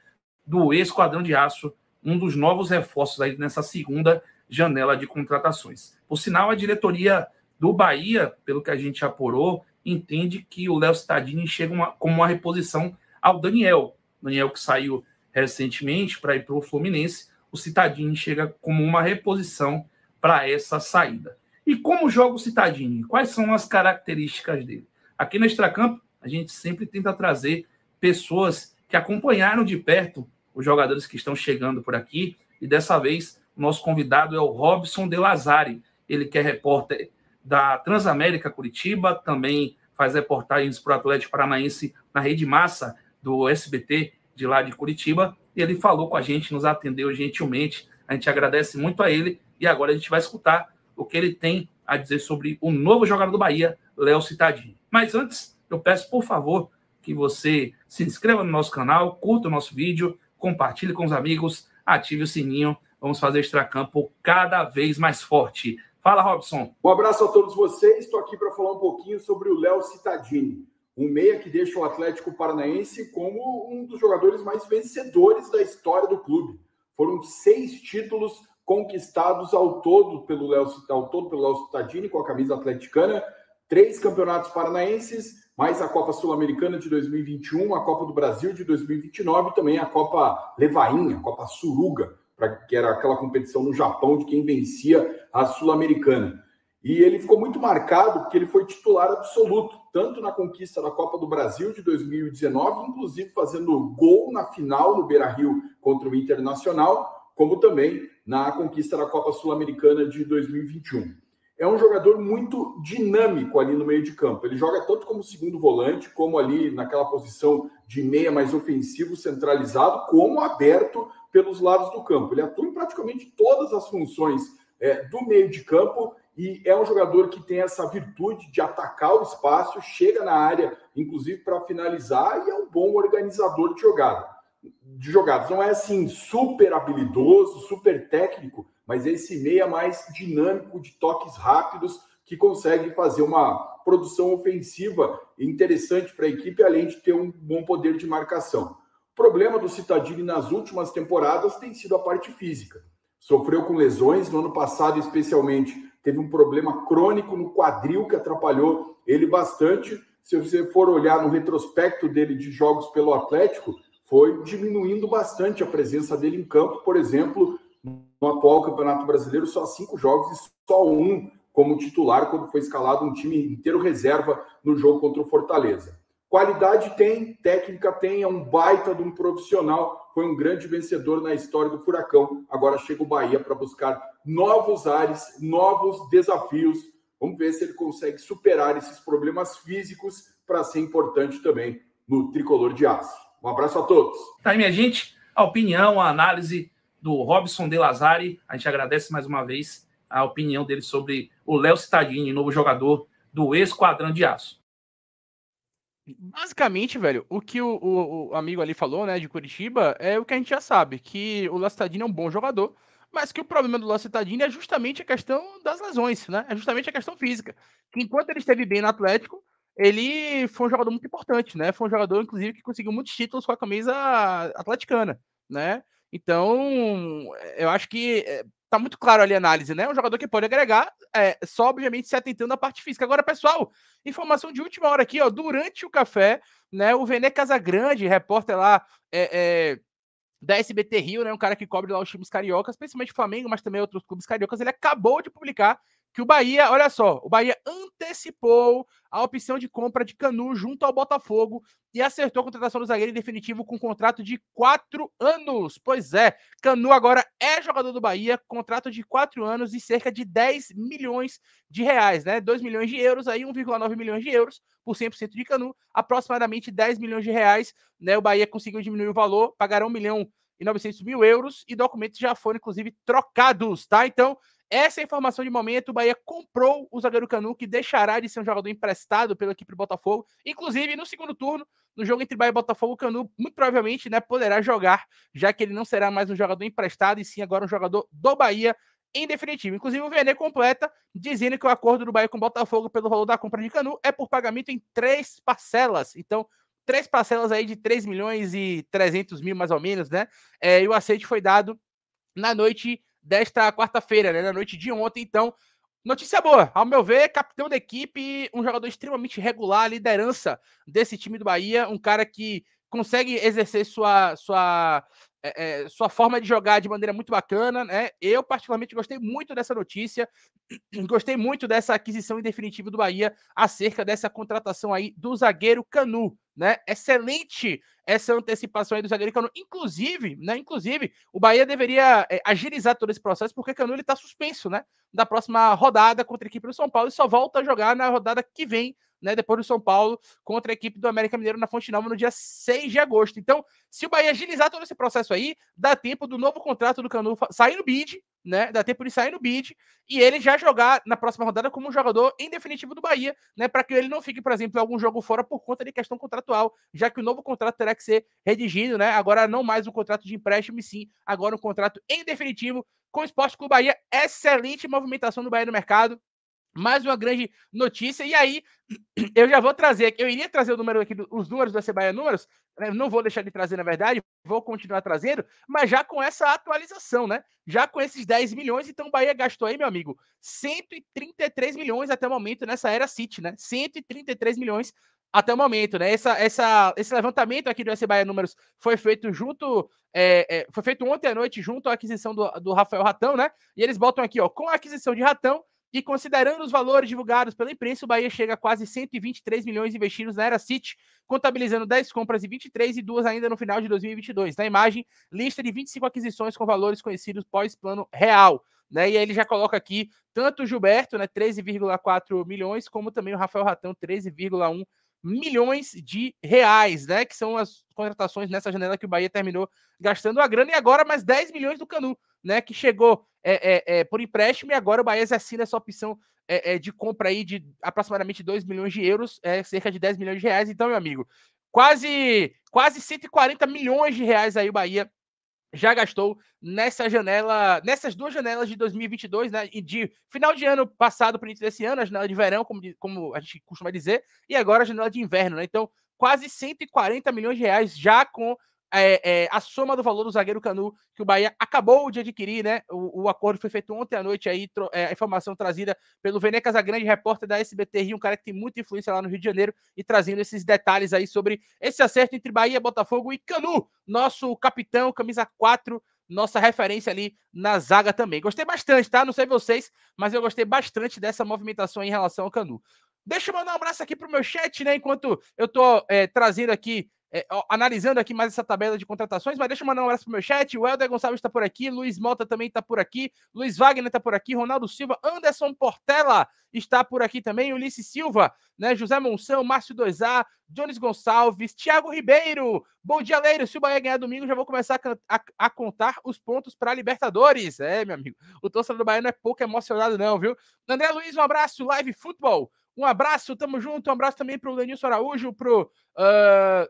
do Esquadrão de Aço, um dos novos reforços aí nessa segunda janela de contratações. Por sinal, a diretoria do Bahia, pelo que a gente apurou, entende que o Léo Cittadini chega uma, como uma reposição ao Daniel. Daniel que saiu recentemente para ir para o Fluminense, o Cittadini chega como uma reposição para essa saída. E como joga o Cittadini? Quais são as características dele? Aqui na Extracampo, a gente sempre tenta trazer pessoas que acompanharam de perto os jogadores que estão chegando por aqui. E dessa vez, o nosso convidado é o Robson De Lazari. Ele que é repórter da Transamérica Curitiba, também faz reportagens para o Atlético Paranaense na Rede Massa do SBT de lá de Curitiba. E ele falou com a gente, nos atendeu gentilmente. A gente agradece muito a ele e agora a gente vai escutar o que ele tem a dizer sobre o novo jogador do Bahia, Léo Citadinho. Mas antes, eu peço, por favor, que você se inscreva no nosso canal, curta o nosso vídeo, compartilhe com os amigos, ative o sininho. Vamos fazer extra campo cada vez mais forte. Fala, Robson. Um abraço a todos vocês. Estou aqui para falar um pouquinho sobre o Léo Citadini, um meia que deixa o Atlético Paranaense como um dos jogadores mais vencedores da história do clube. Foram seis títulos conquistados ao todo pelo Léo ao todo pelo Léo com a camisa atleticana, três campeonatos paranaenses, mais a Copa Sul-Americana de 2021, a Copa do Brasil de 2029 e também a Copa Levainha, a Copa Suruga para que era aquela competição no Japão de quem vencia a Sul-Americana. E ele ficou muito marcado porque ele foi titular absoluto, tanto na conquista da Copa do Brasil de 2019, inclusive fazendo gol na final no Beira-Rio contra o Internacional, como também na conquista da Copa Sul-Americana de 2021. É um jogador muito dinâmico ali no meio de campo. Ele joga tanto como segundo volante, como ali naquela posição de meia mais ofensivo, centralizado, como aberto pelos lados do campo. Ele atua em praticamente todas as funções é, do meio de campo e é um jogador que tem essa virtude de atacar o espaço, chega na área, inclusive para finalizar, e é um bom organizador de jogada. De jogadas. Não é assim super habilidoso, super técnico, mas é esse meia mais dinâmico, de toques rápidos, que consegue fazer uma produção ofensiva interessante para a equipe, além de ter um bom poder de marcação. O problema do Citadini nas últimas temporadas tem sido a parte física. Sofreu com lesões, no ano passado especialmente, teve um problema crônico no quadril que atrapalhou ele bastante. Se você for olhar no retrospecto dele de jogos pelo Atlético, foi diminuindo bastante a presença dele em campo. Por exemplo, no atual Campeonato Brasileiro, só cinco jogos e só um como titular quando foi escalado um time inteiro reserva no jogo contra o Fortaleza. Qualidade tem, técnica tem, é um baita de um profissional, foi um grande vencedor na história do Furacão. Agora chega o Bahia para buscar novos ares, novos desafios. Vamos ver se ele consegue superar esses problemas físicos para ser importante também no tricolor de aço. Um abraço a todos. Tá, minha gente, a opinião, a análise do Robson De Lazari. A gente agradece mais uma vez a opinião dele sobre o Léo Cittadini, novo jogador do Esquadrão de Aço basicamente, velho, o que o, o, o, amigo ali falou, né, de Curitiba, é o que a gente já sabe, que o Lacitadini é um bom jogador, mas que o problema do Lacitadini é justamente a questão das lesões, né? É justamente a questão física. Que enquanto ele esteve bem no Atlético, ele foi um jogador muito importante, né? Foi um jogador, inclusive, que conseguiu muitos títulos com a camisa atleticana, né? Então, eu acho que eh, tá muito claro ali a análise, né? Um jogador que pode agregar, é, só obviamente se atentando à parte física. Agora, pessoal, informação de última hora aqui, ó. Durante o café, né? O Vene Casagrande, repórter lá, é, é, da SBT Rio, né? Um cara que cobre lá os times cariocas, principalmente Flamengo, mas também outros clubes cariocas, ele acabou de publicar que o Bahia, olha só, o Bahia antecipou a opção de compra de Canu junto ao Botafogo e acertou a contratação do zagueiro em definitivo com um contrato de quatro anos. Pois é, Canu agora é jogador do Bahia, contrato de quatro anos e cerca de 10 milhões de reais, né? 2 milhões de euros, aí 1,9 milhões de euros por 100% de Canu, aproximadamente 10 milhões de reais, né? O Bahia conseguiu diminuir o valor, pagará 1 milhão e 900 mil euros e documentos já foram, inclusive, trocados, tá? Então, essa é a informação de momento. O Bahia comprou o zagueiro Canu, que deixará de ser um jogador emprestado pela equipe do Botafogo. Inclusive, no segundo turno, no jogo entre Bahia e Botafogo, o Canu muito provavelmente né, poderá jogar, já que ele não será mais um jogador emprestado, e sim agora um jogador do Bahia em definitivo. Inclusive, o VN completa dizendo que o acordo do Bahia com o Botafogo pelo valor da compra de Canu é por pagamento em três parcelas. Então, três parcelas aí de 3 milhões e 300 mil, mais ou menos, né? É, e o aceite foi dado na noite desta quarta-feira, né, na noite de ontem. Então, notícia boa. Ao meu ver, capitão da equipe, um jogador extremamente regular, liderança desse time do Bahia, um cara que consegue exercer sua, sua, é, é, sua forma de jogar de maneira muito bacana, né? Eu, particularmente, gostei muito dessa notícia, gostei muito dessa aquisição em definitivo do Bahia acerca dessa contratação aí do zagueiro Canu, né? Excelente essa antecipação aí do zagueiro Canu. Inclusive, né? Inclusive, o Bahia deveria é, agilizar todo esse processo, porque Canu ele tá suspenso, né? Da próxima rodada contra a equipe do São Paulo e só volta a jogar na rodada que vem né, depois do São Paulo, contra a equipe do América Mineiro na Fonte Nova no dia 6 de agosto. Então, se o Bahia agilizar todo esse processo aí, dá tempo do novo contrato do Canu sair no bid, né? Dá tempo de sair no bid e ele já jogar na próxima rodada como um jogador em definitivo do Bahia, né? Para que ele não fique, por exemplo, algum jogo fora por conta de questão contratual, já que o novo contrato terá que ser redigido, né? Agora não mais um contrato de empréstimo, e sim agora um contrato em definitivo com o Esporte Clube Bahia. Excelente movimentação do Bahia no mercado mais uma grande notícia. E aí, eu já vou trazer, eu iria trazer o número aqui, os números do AC Bahia Números, né, não vou deixar de trazer, na verdade, vou continuar trazendo, mas já com essa atualização, né? Já com esses 10 milhões, então o Bahia gastou aí, meu amigo, 133 milhões até o momento nessa era City, né? 133 milhões até o momento, né? Essa, essa, esse levantamento aqui do SC Bahia Números foi feito junto, é, é, foi feito ontem à noite junto à aquisição do, do Rafael Ratão, né? E eles botam aqui, ó, com a aquisição de Ratão, e considerando os valores divulgados pela imprensa, o Bahia chega a quase 123 milhões investidos na Era City, contabilizando 10 compras e 23 e duas ainda no final de 2022. Na imagem, lista de 25 aquisições com valores conhecidos pós-plano real. Né? E aí ele já coloca aqui tanto o Gilberto, né, 13,4 milhões, como também o Rafael Ratão, 13,1 milhões de reais, né? Que são as contratações nessa janela que o Bahia terminou gastando a grana e agora mais 10 milhões do Canu né? Que chegou é, é, por empréstimo e agora o Bahia assina essa opção de compra aí de aproximadamente 2 milhões de euros, é, cerca de 10 milhões de reais. Então, meu amigo, quase quase 140 milhões de reais aí o Bahia já gastou nessa janela, nessas duas janelas de 2022, né? E de final de ano passado para início desse ano, a janela de verão, como, como a gente costuma dizer, e agora a janela de inverno, né? Então, quase 140 milhões de reais já com é, é, a soma do valor do zagueiro Canu, que o Bahia acabou de adquirir, né? O, o acordo foi feito ontem à noite, aí é, a informação trazida pelo Vene Casagrande, repórter da SBT Rio, um cara que tem muita influência lá no Rio de Janeiro, e trazendo esses detalhes aí sobre esse acerto entre Bahia, Botafogo e Canu, nosso capitão, camisa 4 nossa referência ali na zaga também. Gostei bastante, tá? Não sei vocês, mas eu gostei bastante dessa movimentação em relação ao Canu. Deixa eu mandar um abraço aqui pro meu chat, né? Enquanto eu tô é, trazendo aqui é, ó, analisando aqui mais essa tabela de contratações, mas deixa eu mandar um abraço pro meu chat. O Helder Gonçalves está por aqui, Luiz Mota também está por aqui, Luiz Wagner está por aqui, Ronaldo Silva, Anderson Portela está por aqui também, Ulisses Silva, né, José Monção, Márcio 2A, Jones Gonçalves, Thiago Ribeiro. Bom dia, Leiro. Se o Bahia ganhar domingo, já vou começar a, a, a contar os pontos para Libertadores. É, meu amigo, o torcedor do Bahia não é pouco emocionado, não, viu? André Luiz, um abraço, Live Futebol. Um abraço, tamo junto. Um abraço também pro Lenilson Araújo, pro. Uh...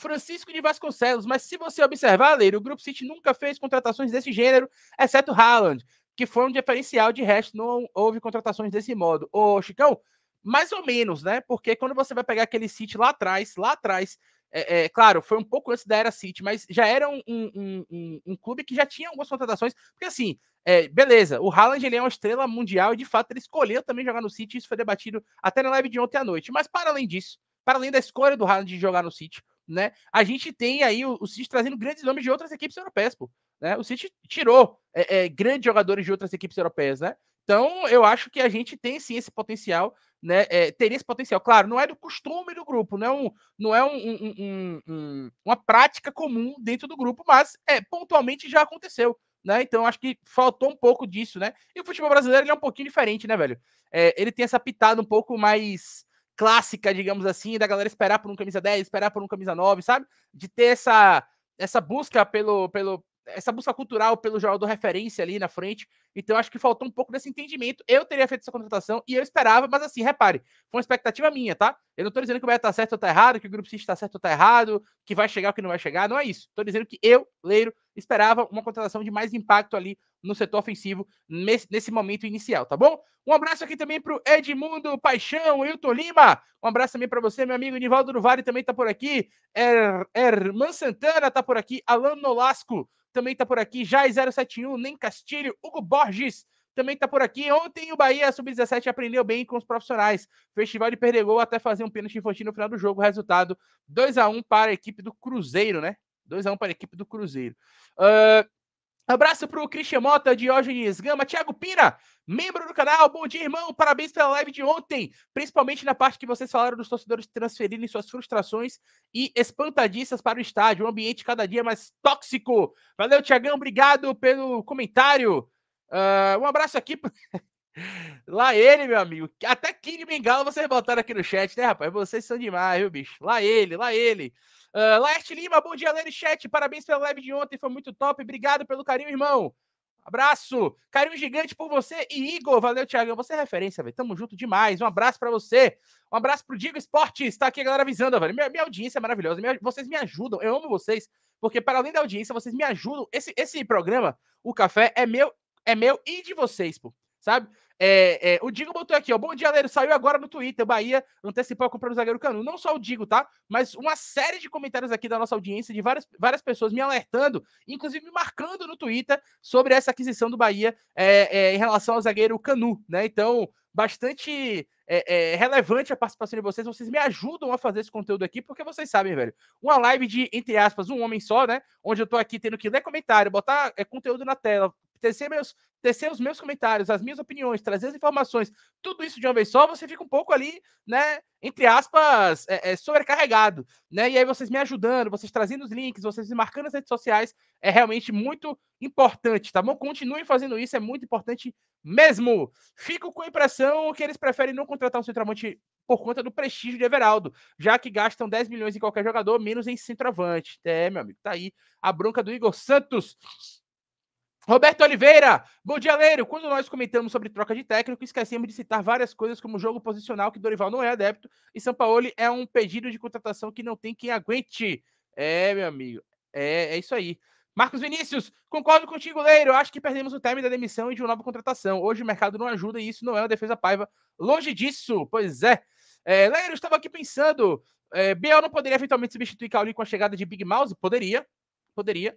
Francisco de Vasconcelos, mas se você observar, Leiro, o Grupo City nunca fez contratações desse gênero, exceto Haaland, que foi um diferencial, de resto não houve contratações desse modo. Ô, Chicão, mais ou menos, né? Porque quando você vai pegar aquele City lá atrás, lá atrás, é, é, claro, foi um pouco antes da era City, mas já era um, um, um, um clube que já tinha algumas contratações, porque assim, é, beleza, o Haaland ele é uma estrela mundial e de fato ele escolheu também jogar no City, isso foi debatido até na live de ontem à noite, mas para além disso, para além da escolha do Haaland de jogar no City, né? A gente tem aí o, o City trazendo grandes nomes de outras equipes europeias, pô. Né? O City tirou é, é, grandes jogadores de outras equipes europeias, né? Então, eu acho que a gente tem sim esse potencial, né? É, teria esse potencial. Claro, não é do costume do grupo, não é, um, não é um, um, um, uma prática comum dentro do grupo, mas é, pontualmente já aconteceu. Né? Então, acho que faltou um pouco disso, né? E o futebol brasileiro é um pouquinho diferente, né, velho? É, ele tem essa pitada um pouco mais clássica, digamos assim, da galera esperar por um camisa 10, esperar por um camisa 9, sabe? De ter essa essa busca pelo, pelo essa busca cultural pelo jogador referência ali na frente. Então acho que faltou um pouco desse entendimento. Eu teria feito essa contratação e eu esperava, mas assim, repare, foi uma expectativa minha, tá? Eu não tô dizendo que o Beto tá certo ou tá errado, que o grupo City tá certo ou tá errado, que vai chegar ou que não vai chegar, não é isso. Tô dizendo que eu, Leiro, esperava uma contratação de mais impacto ali no setor ofensivo nesse, nesse momento inicial, tá bom? Um abraço aqui também pro Edmundo Paixão, Wilton Lima. Um abraço também para você, meu amigo Nivaldo Duvari também tá por aqui. Er, Erman Santana tá por aqui, Alan Nolasco também está por aqui. Jai 071, Nem Castilho, Hugo Borges também está por aqui. Ontem o Bahia Sub-17 aprendeu bem com os profissionais. Festival de perder gol até fazer um pênalti infantil no final do jogo. Resultado 2 a 1 para a equipe do Cruzeiro, né? 2 a 1 para a equipe do Cruzeiro. Uh, abraço para o Christian Mota, Diógenes Gama, Thiago Pina, membro do canal. Bom dia, irmão. Parabéns pela live de ontem, principalmente na parte que vocês falaram dos torcedores transferirem suas frustrações e espantadiças para o estádio, um ambiente cada dia é mais tóxico. Valeu, Tiagão. Obrigado pelo comentário. Uh, um abraço aqui. Lá ele, meu amigo. Até Kini Bengala vocês botaram aqui no chat, né, rapaz? Vocês são demais, viu, bicho? Lá ele, lá ele. Uh, Laerte Lima, bom dia, Lene Chat. Parabéns pela live de ontem, foi muito top. Obrigado pelo carinho, irmão. Abraço, carinho gigante por você e Igor. Valeu, Thiago. Você é referência, velho. Tamo junto demais. Um abraço para você. Um abraço pro Digo Esportes. Tá aqui a galera avisando, velho. Minha, minha audiência é maravilhosa. Minha, vocês me ajudam. Eu amo vocês, porque para além da audiência, vocês me ajudam. Esse, esse programa, o café, é meu, é meu e de vocês, pô sabe? É, é, o Digo botou aqui, ó. Bom dia, Leiro. Saiu agora no Twitter. Bahia antecipou a compra do zagueiro Canu. Não só o Digo, tá? Mas uma série de comentários aqui da nossa audiência, de várias, várias pessoas me alertando, inclusive me marcando no Twitter, sobre essa aquisição do Bahia é, é em relação ao zagueiro Canu, né? Então, bastante é, é, relevante a participação de vocês. Vocês me ajudam a fazer esse conteúdo aqui, porque vocês sabem, velho. Uma live de, entre aspas, um homem só, né? Onde eu tô aqui tendo que ler comentário, botar é, conteúdo na tela, tecer, meus, tecer os meus comentários, as minhas opiniões, trazer as informações, tudo isso de uma vez só, você fica um pouco ali, né, entre aspas, é, é, sobrecarregado, né? E aí vocês me ajudando, vocês trazendo os links, vocês me marcando as redes sociais, é realmente muito importante, tá bom? Continuem fazendo isso, é muito importante mesmo. Fico com a impressão que eles preferem não contratar um centroavante por conta do prestígio de Everaldo, já que gastam 10 milhões em qualquer jogador, menos em centroavante. É, meu amigo, tá aí a bronca do Igor Santos. Roberto Oliveira, bom dia, Leiro. Quando nós comentamos sobre troca de técnico, esquecemos de citar várias coisas como jogo posicional, que Dorival não é adepto, e Sampaoli é um pedido de contratação que não tem quem aguente. É, meu amigo, é, é isso aí. Marcos Vinícius, concordo contigo, Leiro. Acho que perdemos o time da demissão e de uma nova contratação. Hoje o mercado não ajuda e isso não é uma defesa paiva. Longe disso, pois é. é Leiro, estava aqui pensando. É, Biel não poderia eventualmente substituir Cauli com a chegada de Big Mouse? Poderia, poderia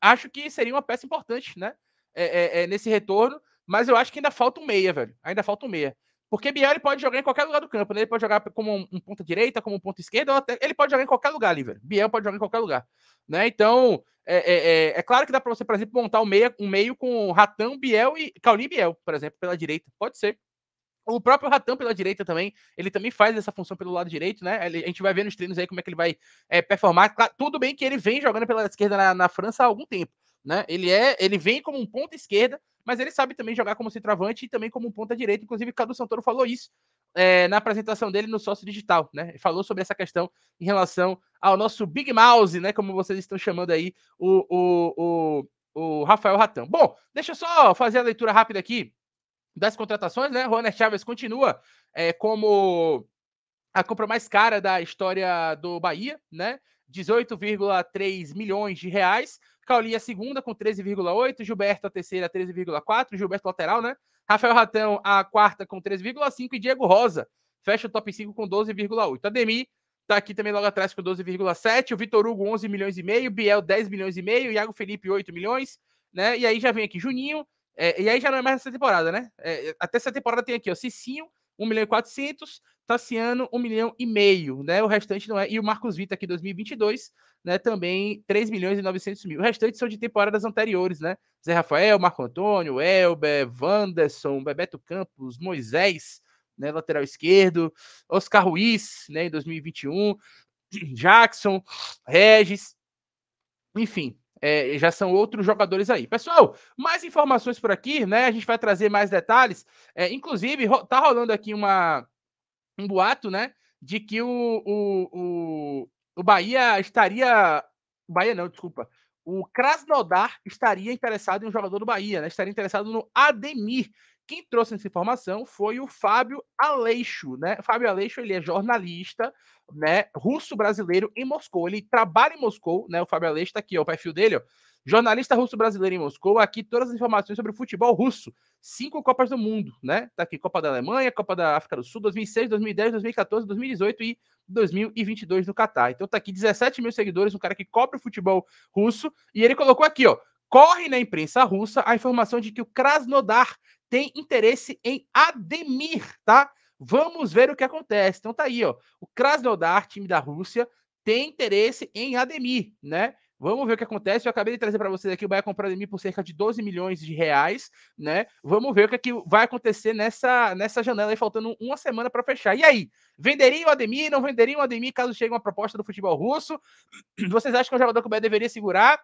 acho que seria uma peça importante, né? É, é, é, nesse retorno, mas eu acho que ainda falta um meia, velho. Ainda falta um meia. Porque Biel pode jogar em qualquer lugar do campo, né? Ele pode jogar como um, um ponta direita, como um ponta esquerda, até... ele pode jogar em qualquer lugar ali, velho. Biel pode jogar em qualquer lugar, né? Então, é, é, é, é claro que dá para você, por exemplo, montar um, meia, um meio com Ratão, Biel e Cauli Biel, por exemplo, pela direita. Pode ser o próprio Ratan pela direita também, ele também faz essa função pelo lado direito, né? A gente vai ver nos treinos aí como é que ele vai é, performar. Claro, tudo bem que ele vem jogando pela esquerda na, na, França há algum tempo, né? Ele é, ele vem como um ponta esquerda, mas ele sabe também jogar como centroavante e também como um ponta direita. Inclusive, Cadu Santoro falou isso é, na apresentação dele no sócio digital, né? Falou sobre essa questão em relação ao nosso Big Mouse, né? Como vocês estão chamando aí o, o, o, o Rafael Ratan. Bom, deixa eu só fazer a leitura rápida aqui das contratações, né? Juan Chaves continua é, como a compra mais cara da história do Bahia, né? 18,3 milhões de reais. Caulinha a segunda com 13,8, Gilberto a terceira 13,4, Gilberto lateral, né? Rafael Ratão a quarta com 13,5 e Diego Rosa fecha o top 5 com 12,8. Ademir tá aqui também logo atrás com 12,7, o Vitor Hugo 11 milhões e meio, Biel 10 milhões e meio, Iago Felipe 8 milhões, né? E aí já vem aqui Juninho é, e aí já não é mais essa temporada, né? É, é até essa temporada tem aqui, ó, Cicinho, 1 milhão e 400, Tassiano, 1 milhão e meio, né? O restante não é. E o Marcos Vita aqui, 2022, né? Também 3 milhões e 900 mil. O restante são de temporadas anteriores, né? Zé Rafael, Marco Antônio, Elber, Wanderson, Bebeto Campos, Moisés, né? Lateral esquerdo, Oscar Ruiz, né? Em 2021, Jackson, Regis, enfim, é, já são outros jogadores aí. Pessoal, mais informações por aqui, né? A gente vai trazer mais detalhes. É, inclusive, ro tá rolando aqui uma, um boato, né? De que o, o, o, o Bahia estaria. Bahia não, desculpa. O Krasnodar estaria interessado em um jogador do Bahia, né? Estaria interessado no Ademir, quem trouxe essa informação foi o Fábio Aleixo, né? Fábio Aleixo, ele é jornalista, né, russo-brasileiro em Moscou. Ele trabalha em Moscou, né? O Fábio Aleixo tá aqui, ó, o perfil dele, ó. Jornalista russo-brasileiro em Moscou, aqui todas as informações sobre o futebol russo. Cinco Copas do Mundo, né? Tá aqui Copa da Alemanha, Copa da África do Sul, 2006, 2010, 2014, 2018 e 2022 no Catar. Então tá aqui 17 mil seguidores, um cara que cobre o futebol russo. E ele colocou aqui, ó, corre na imprensa russa a informação de que o Krasnodar tem interesse em Ademir, tá? Vamos ver o que acontece. Então tá aí, ó. O Krasnodar, time da Rússia, tem interesse em Ademir, né? Vamos ver o que acontece. Eu acabei de trazer para vocês aqui o Bahia comprou Ademir por cerca de 12 milhões de reais, né? Vamos ver o que, é que vai acontecer nessa, nessa janela aí, faltando uma semana para fechar. E aí, venderiam o Ademir? Não venderiam o Ademir caso chegue uma proposta do futebol russo? Vocês acham que é um jogador que o Bahia deveria segurar?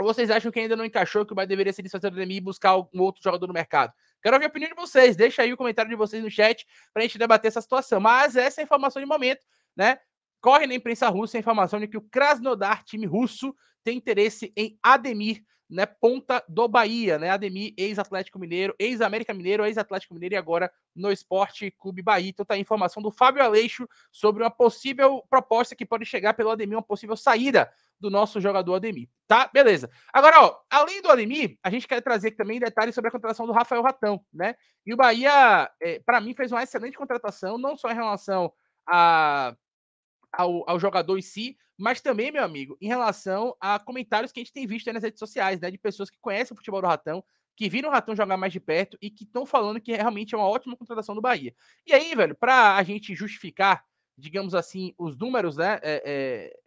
Ou vocês acham que ainda não encaixou, que o Bahia deveria se desfazer do Ademir e buscar um outro jogador no mercado? Quero ouvir a opinião de vocês. Deixa aí o comentário de vocês no chat para a gente debater essa situação. Mas essa é a informação de momento, né? Corre na imprensa russa a informação de que o Krasnodar, time russo, tem interesse em Ademir, né? Ponta do Bahia, né? Ademir, ex-Atlético Mineiro, ex-América Mineiro, ex-Atlético Mineiro e agora no Esporte Clube Bahia. Então tá a informação do Fábio Aleixo sobre uma possível proposta que pode chegar pelo Ademir, uma possível saída do nosso jogador Ademir. Tá? Beleza. Agora, ó, além do Ademir, a gente quer trazer também detalhes sobre a contratação do Rafael Ratão, né? E o Bahia, é, para mim, fez uma excelente contratação, não só em relação a, ao, ao jogador em si, mas também, meu amigo, em relação a comentários que a gente tem visto aí nas redes sociais, né? De pessoas que conhecem o futebol do Ratão, que viram o Ratão jogar mais de perto e que estão falando que realmente é uma ótima contratação do Bahia. E aí, velho, para a gente justificar, digamos assim, os números, né? É, é,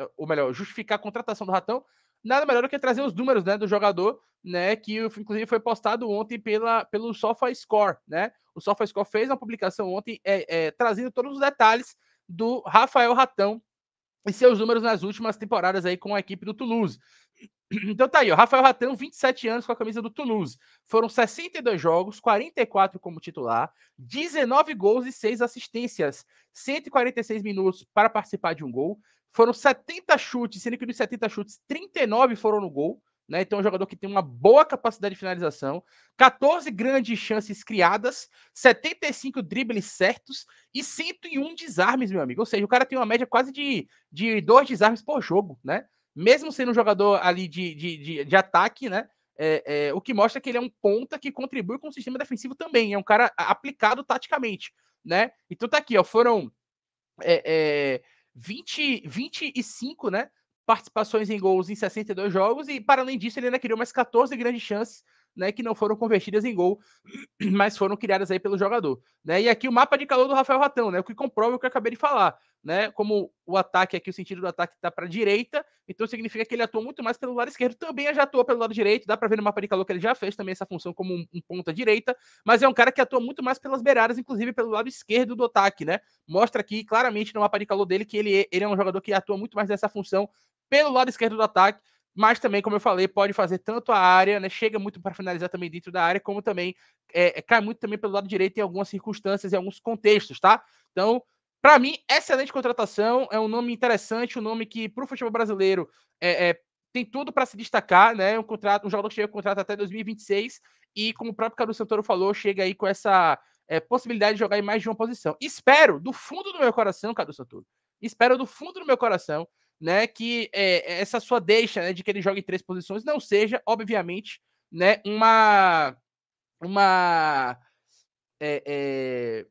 eh, ou melhor, justificar a contratação do Ratão, nada melhor do que trazer os números né, do jogador, né, que inclusive foi postado ontem pela, pelo SofaScore, né? O SofaScore fez uma publicação ontem é, é, trazendo todos os detalhes do Rafael Ratão e seus números nas últimas temporadas aí com a equipe do Toulouse. Então tá aí, o Rafael Ratão, 27 anos com a camisa do Toulouse. Foram 62 jogos, 44 como titular, 19 gols e 6 assistências, 146 minutos para participar de um gol, foram 70 chutes, sendo que dos 70 chutes, 39 foram no gol. Né? Então, é um jogador que tem uma boa capacidade de finalização, 14 grandes chances criadas, 75 dribles certos e 101 desarmes, meu amigo. Ou seja, o cara tem uma média quase de, de dois desarmes por jogo, né? Mesmo sendo um jogador ali de, de, de, de ataque, né? É, é, o que mostra que ele é um ponta que contribui com o sistema defensivo também. É um cara aplicado taticamente, né? Então tá aqui, ó. Foram. É, é 20, 25 né, participações em gols em 62 jogos, e para além disso, ele ainda criou mais 14 grandes chances né, que não foram convertidas em gol, mas foram criadas aí pelo jogador. Né? E aqui o mapa de calor do Rafael Ratão, né, o que comprova o que eu acabei de falar né? Como o ataque aqui, o sentido do ataque está para a direita, então significa que ele atua muito mais pelo lado esquerdo. Também já atua pelo lado direito, dá para ver no mapa de calor que ele já fez também essa função como um, um ponta direita, mas é um cara que atua muito mais pelas beiradas, inclusive pelo lado esquerdo do ataque, né? Mostra aqui claramente no mapa de calor dele que ele, ele é um jogador que atua muito mais nessa função pelo lado esquerdo do ataque, mas também, como eu falei, pode fazer tanto a área, né? Chega muito para finalizar também dentro da área, como também é, é, cai muito também pelo lado direito em algumas circunstâncias, em alguns contextos, tá? Então, para mim, excelente contratação, é um nome interessante, um nome que para o futebol brasileiro é, é tem tudo para se destacar, né? Um contrato, um jogador que chega com contrato até 2026 e, como o próprio Cadu Santoro falou, chega aí com essa é, possibilidade de jogar em mais de uma posição. Espero, do fundo do meu coração, Cadu Santoro, espero do fundo do meu coração, né, que é, essa sua deixa né, de que ele jogue em três posições não seja, obviamente, né, uma uma é, é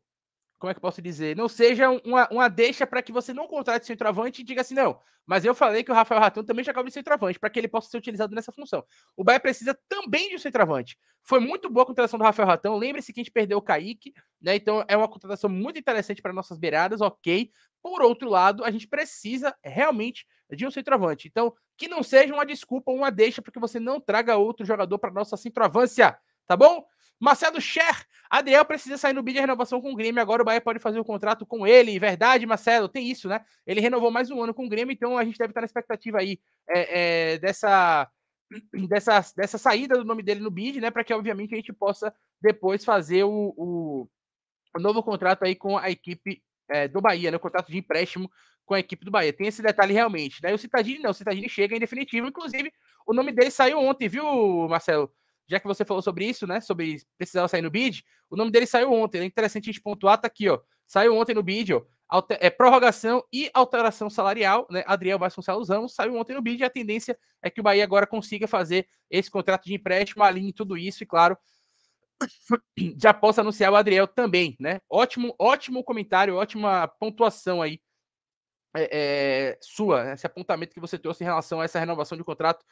como é que eu posso dizer? Não seja uma, uma deixa para que você não contrate centroavante e diga assim, não, mas eu falei que o Rafael Ratão também já de centroavante, para que ele possa ser utilizado nessa função. O Bahia precisa também de um centroavante. Foi muito boa a contratação do Rafael Ratão, lembre-se que a gente perdeu o Kaique, né? Então é uma contratação muito interessante para nossas beiradas, ok. Por outro lado, a gente precisa realmente de um centroavante. Então, que não seja uma desculpa, uma deixa, para que você não traga outro jogador para nossa centroavância tá bom? Marcelo Scher, Adriel precisa sair no bid de renovação com o Grêmio, agora o Bahia pode fazer o contrato com ele, verdade, Marcelo? Tem isso, né? Ele renovou mais um ano com o Grêmio, então a gente deve estar na expectativa aí é, é, dessa, dessa, dessa saída do nome dele no bid, né? Para que, obviamente, a gente possa depois fazer o, o, o novo contrato aí com a equipe é, do Bahia, né? O contrato de empréstimo com a equipe do Bahia. Tem esse detalhe realmente. Daí né? o Citadini não, o Citadini chega em definitivo. Inclusive, o nome dele saiu ontem, viu, Marcelo? já que você falou sobre isso, né? Sobre precisar sair no bid, o nome dele saiu ontem. É interessante a gente pontuar, tá aqui, ó. Saiu ontem no bid, ó. Alter, é, prorrogação e alteração salarial, né? Adriel Vasconcelos Ramos saiu ontem no bid. E a tendência é que o Bahia agora consiga fazer esse contrato de empréstimo, alinhe tudo isso, e claro, já possa anunciar o Adriel também, né? Ótimo, ótimo comentário, ótima pontuação aí é, é, sua, esse apontamento que você trouxe em relação a essa renovação de contrato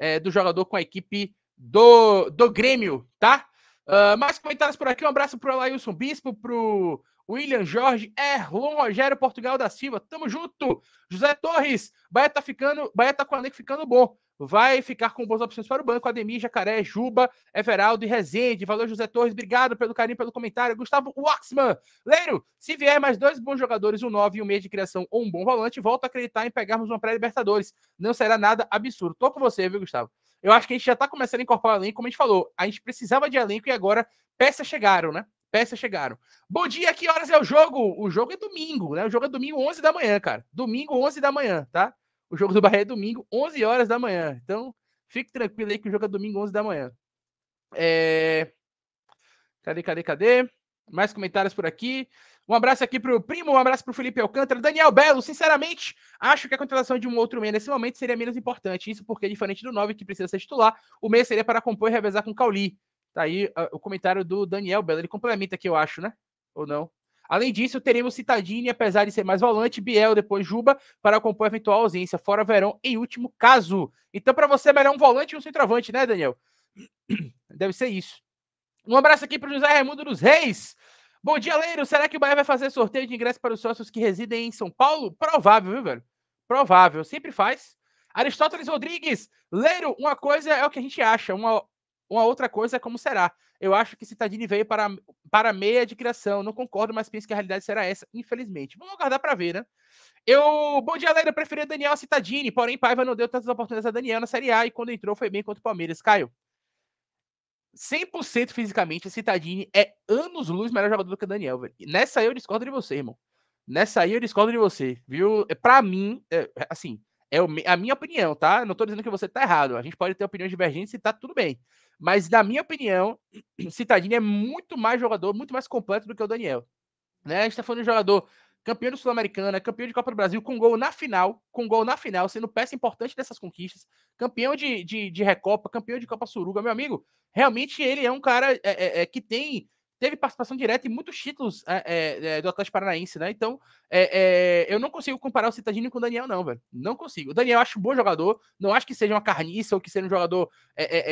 é, do jogador com a equipe do, do Grêmio, tá? Uh, mais comentários por aqui. Um abraço pro Alailson Bispo, pro William Jorge, Erlon é Rogério Portugal da Silva. Tamo junto. José Torres, Bahia tá ficando, Bahia tá com o Neco ficando bom. Vai ficar com boas opções para o banco. Ademir, Jacaré, Juba, Everaldo e Rezende. Valeu, José Torres. Obrigado pelo carinho, pelo comentário. Gustavo Waxman. Leiro, se vier mais dois bons jogadores, um 9 e um meio de criação ou um bom volante, volto a acreditar em pegarmos uma pré-Libertadores. Não será nada absurdo. Tô com você, viu, Gustavo? eu acho que a gente já está começando a incorporar elenco, como a gente falou. A gente precisava de elenco e agora peças chegaram, né? Peças chegaram. Bom dia, que horas é o jogo? O jogo é domingo, né? O jogo é domingo, 11 da manhã, cara. Domingo, 11 da manhã, tá? O jogo do Bahia é domingo, 11 horas da manhã. Então, fique tranquilo aí que o jogo é domingo, 11 da manhã. É... Cadê, cadê, cadê? Mais comentários por aqui. Um abraço aqui pro Primo, um abraço pro Felipe Alcântara. Daniel Belo, sinceramente, acho que a contratação de um outro meia nesse momento seria menos importante. Isso porque, diferente do 9, que precisa ser titular, o meia seria para compor e revezar com o Cauli. Tá aí uh, o comentário do Daniel Belo. Ele complementa aqui, eu acho, né? Ou não? Além disso, teremos Citadini, apesar de ser mais volante, Biel, depois Juba, para compor eventual ausência, fora Verão, em último caso. Então, para você, é melhor um volante e um centroavante, né, Daniel? Deve ser isso. Um abraço aqui para o José Raimundo dos Reis. Bom dia, Leiro. Será que o Bahia vai fazer sorteio de ingresso para os sócios que residem em São Paulo? Provável, viu, velho? Provável. Sempre faz. Aristóteles Rodrigues. Leiro, uma coisa é o que a gente acha, uma, uma outra coisa é como será. Eu acho que Citadini veio para, para meia de criação. Não concordo, mas penso que a realidade será essa, infelizmente. Vamos aguardar para ver, né? Eu, bom dia, Leiro. Eu preferia Daniel a Citadini, porém Paiva não deu tantas oportunidades a Daniel na Série A e quando entrou foi bem contra o Palmeiras. Caio, 100% fisicamente, esse Tadini é anos-luz melhor jogador do que o Daniel, velho. Nessa aí eu discordo de você, irmão. Nessa aí eu discordo de você, viu? É, pra mim, é, é assim, é a minha opinião, tá? não tô dizendo que você tá errado. A gente pode ter opiniões divergentes e tá tudo bem. Mas, na minha opinião, Citadini é muito mais jogador, muito mais completo do que o Daniel. Né? A gente tá falando de um jogador campeão do Sul-Americana, campeão de Copa do Brasil, com gol na final, com gol na final, sendo peça importante dessas conquistas, campeão de, de, de Recopa, campeão de Copa Suruga, meu amigo, realmente ele é um cara é, é, é que tem teve participação direta em muitos títulos é, é, é do Atlético Paranaense, né? Então, eu não consigo comparar o Citadini com o Daniel, não, velho. Não consigo. O Daniel eu acho um bom jogador, não acho que seja uma carniça ou que seja um jogador,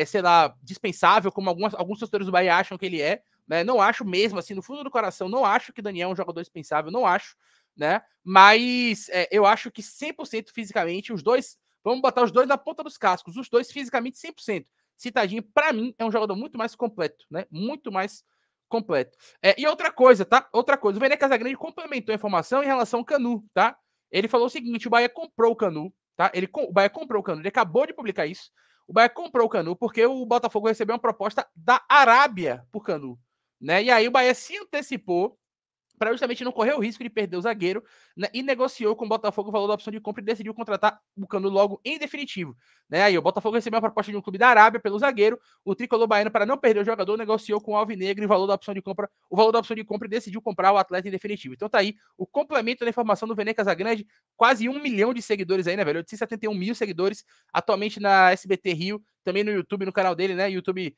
sei lá, dispensável, como algumas, alguns torcedores do Bahia acham que ele é, né? Não acho mesmo, assim, no fundo do coração, não acho que Daniel é um jogador dispensável, não acho, né? Mas é, eu acho que 100% fisicamente, os dois, vamos botar os dois na ponta dos cascos, os dois fisicamente 100%. Citadinho, para mim, é um jogador muito mais completo, né? Muito mais completo. É, e outra coisa, tá? Outra coisa, o Vene Casagrande complementou a informação em relação ao Canu, tá? Ele falou o seguinte: o Bahia comprou o Canu, tá? Ele, o Bahia comprou o Canu, ele acabou de publicar isso. O Bahia comprou o Canu porque o Botafogo recebeu uma proposta da Arábia por Canu. Né? E aí o Bahia se antecipou para justamente não correr o risco de perder o zagueiro né? e negociou com o Botafogo o valor da opção de compra e decidiu contratar o Cano logo em definitivo. Né? Aí o Botafogo recebeu uma proposta de um clube da Arábia pelo zagueiro, o tricolor baiano para não perder o jogador negociou com o Alvinegro o valor da opção de compra, o valor da opção de compra e decidiu comprar o atleta em definitivo. Então tá aí o complemento da informação do Vene Casagrande, quase um milhão de seguidores aí, né, velho? 871 mil seguidores atualmente na SBT Rio também no YouTube, no canal dele, né? youtube.com.br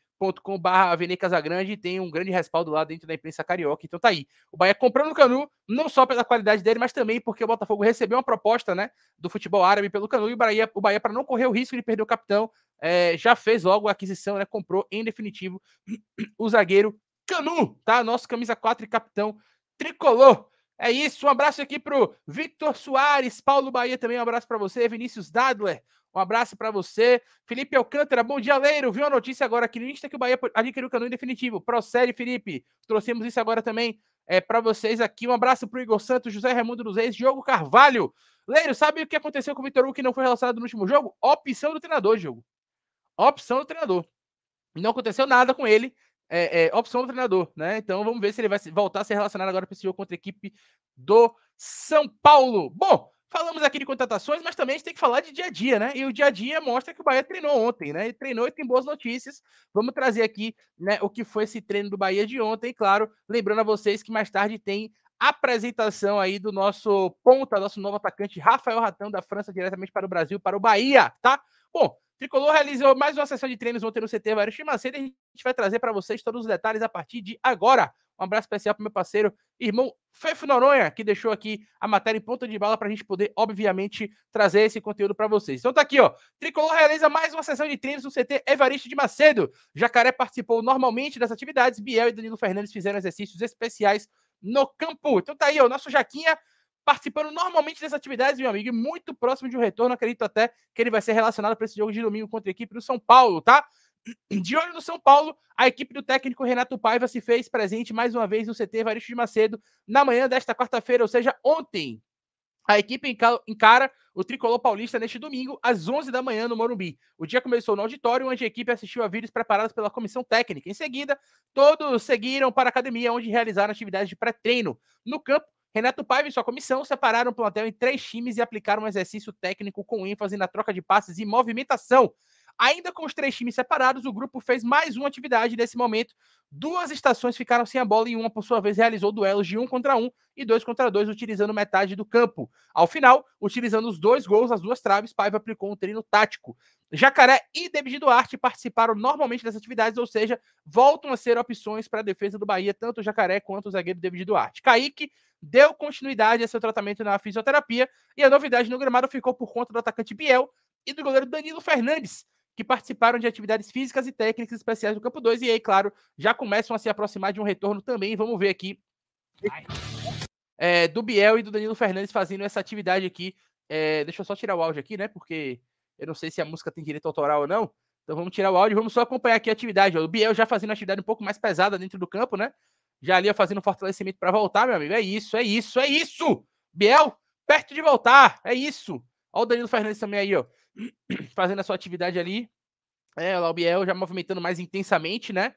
Avenida Casagrande, tem um grande respaldo lá dentro da imprensa carioca. Então tá aí. O Bahia comprando o Canu, não só pela qualidade dele, mas também porque o Botafogo recebeu uma proposta, né? Do futebol árabe pelo Canu e o Bahia, o Bahia para não correr o risco de perder o capitão, é, já fez logo a aquisição, né? Comprou em definitivo o zagueiro Canu, tá? Nosso camisa 4 e capitão tricolor. É isso, um abraço aqui pro Victor Soares, Paulo Bahia também, um abraço para você, Vinícius Dadler, um abraço para você. Felipe Alcântara, bom dia, Leiro. Viu a notícia agora aqui no Insta que o Bahia adquiriu o Canu em definitivo. Procede, Felipe. Trouxemos isso agora também é, para vocês aqui. Um abraço para o Igor Santos, José Raimundo dos Reis, Diogo Carvalho. Leiro, sabe o que aconteceu com o Vitor Hugo que não foi relacionado no último jogo? Opção do treinador, Diogo. Opção do treinador. Não aconteceu nada com ele. É, é, opção do treinador, né? Então vamos ver se ele vai voltar a ser relacionado agora para esse jogo contra a equipe do São Paulo. Bom, Falamos aqui de contratações, mas também a gente tem que falar de dia a dia, né? E o dia a dia mostra que o Bahia treinou ontem, né? E treinou e tem boas notícias. Vamos trazer aqui né, o que foi esse treino do Bahia de ontem. E, claro, lembrando a vocês que mais tarde tem apresentação aí do nosso ponta, nosso novo atacante Rafael Ratão da França diretamente para o Brasil, para o Bahia, tá? Bom, Tricolor realizou mais uma sessão de treinos ontem no CT Vários Chimaceda e a gente vai trazer para vocês todos os detalhes a partir de agora. Um abraço especial o meu parceiro, irmão Fefo Noronha, que deixou aqui a matéria em ponta de bala para a gente poder, obviamente, trazer esse conteúdo para vocês. Então tá aqui, ó. Tricolor realiza mais uma sessão de treinos no CT Evaristo de Macedo. Jacaré participou normalmente das atividades. Biel e Danilo Fernandes fizeram exercícios especiais no campo. Então tá aí, ó. Nosso Jaquinha participando normalmente das atividades, meu amigo, e muito próximo de um retorno. Acredito até que ele vai ser relacionado para esse jogo de domingo contra a equipe do São Paulo, tá? De olho no São Paulo, a equipe do técnico Renato Paiva se fez presente mais uma vez no CT Varisto de Macedo na manhã desta quarta-feira, ou seja, ontem. A equipe encara o tricolor paulista neste domingo, às 11 da manhã, no Morumbi. O dia começou no auditório, onde a equipe assistiu a vídeos preparados pela comissão técnica. Em seguida, todos seguiram para a academia, onde realizaram atividades de pré-treino. No campo, Renato Paiva e sua comissão separaram o plantel em três times e aplicaram um exercício técnico com ênfase na troca de passes e movimentação. Ainda com os três times separados, o grupo fez mais uma atividade. Nesse momento, duas estações ficaram sem a bola e uma, por sua vez, realizou duelos de um contra um e dois contra dois, utilizando metade do campo. Ao final, utilizando os dois gols, as duas traves, Paiva aplicou um treino tático. Jacaré e David Duarte participaram normalmente das atividades, ou seja, voltam a ser opções para a defesa do Bahia, tanto o Jacaré quanto o zagueiro David Duarte. Kaique deu continuidade a seu tratamento na fisioterapia e a novidade no gramado ficou por conta do atacante Biel e do goleiro Danilo Fernandes, que participaram de atividades físicas e técnicas especiais do campo 2. E aí, claro, já começam a se aproximar de um retorno também. Vamos ver aqui é, do Biel e do Danilo Fernandes fazendo essa atividade aqui. É, deixa eu só tirar o áudio aqui, né? Porque eu não sei se a música tem direito autoral ou não. Então vamos tirar o áudio, vamos só acompanhar aqui a atividade. O Biel já fazendo atividade um pouco mais pesada dentro do campo, né? Já ali fazendo fortalecimento para voltar, meu amigo. É isso, é isso, é isso! Biel, perto de voltar, é isso! Olha o Danilo Fernandes também aí, ó fazendo a sua atividade ali. É, o Biel já movimentando mais intensamente, né?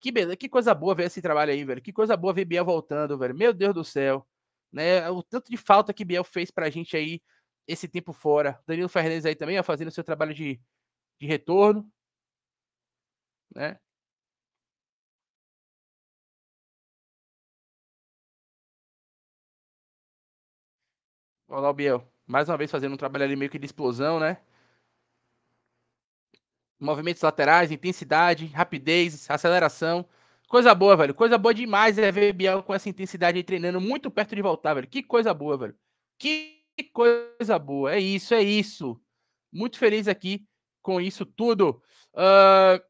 Que beleza, que coisa boa ver esse trabalho aí, velho. Que coisa boa ver Biel voltando, velho. Meu Deus do céu. Né? O tanto de falta que Biel fez pra gente aí esse tempo fora. Danilo Fernandes aí também, ó, fazendo seu trabalho de, de retorno. Né? Olá, Biel. Mais uma vez fazendo um trabalho ali meio que de explosão, né? Movimentos laterais, intensidade, rapidez, aceleração. Coisa boa, velho. Coisa boa demais é ver Biel com essa intensidade e treinando muito perto de voltar, velho. Que coisa boa, velho. Que coisa boa. É isso, é isso. Muito feliz aqui com isso tudo. Uh,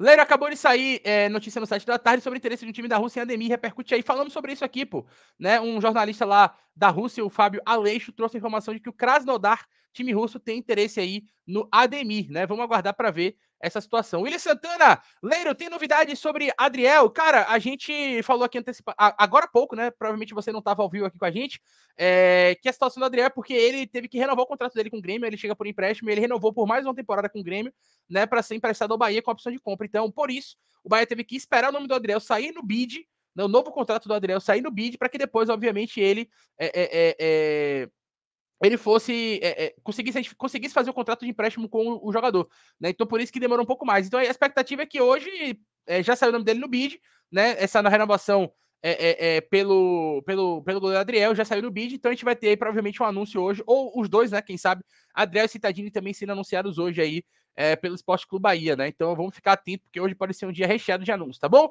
Leiro, acabou de sair é, notícia no site da tarde sobre o interesse de um time da Rússia em Ademir, repercute aí. Falamos sobre isso aqui, pô. Né? Um jornalista lá da Rússia, o Fábio Aleixo, trouxe a informação de que o Krasnodar, time russo, tem interesse aí no Ademir, né? Vamos aguardar para ver essa situação. William Santana, Leiro, tem novidades sobre Adriel? Cara, a gente falou aqui antecipa... agora há pouco, né? Provavelmente você não estava ao vivo aqui com a gente, é... que a situação do Adriel é porque ele teve que renovar o contrato dele com o Grêmio, ele chega por empréstimo, ele renovou por mais uma temporada com o Grêmio, né? Para ser emprestado ao Bahia com a opção de compra. Então, por isso, o Bahia teve que esperar o nome do Adriel sair no bid, né, o novo contrato do Adriel sair no bid, para que depois, obviamente, ele é, é, ele fosse é, é, conseguisse, conseguisse fazer o contrato de empréstimo com o, o jogador, né? Então por isso que demorou um pouco mais. Então a expectativa é que hoje é, já saiu o nome dele no bid, né? Essa na renovação é, é, é, pelo pelo pelo goleiro Adriel já saiu no bid, então a gente vai ter aí, provavelmente um anúncio hoje ou os dois, né? Quem sabe Adriel e Citadini também sendo anunciados hoje aí é, pelo Esporte Clube Bahia, né? Então vamos ficar atento porque hoje pode ser um dia recheado de anúncios, tá bom?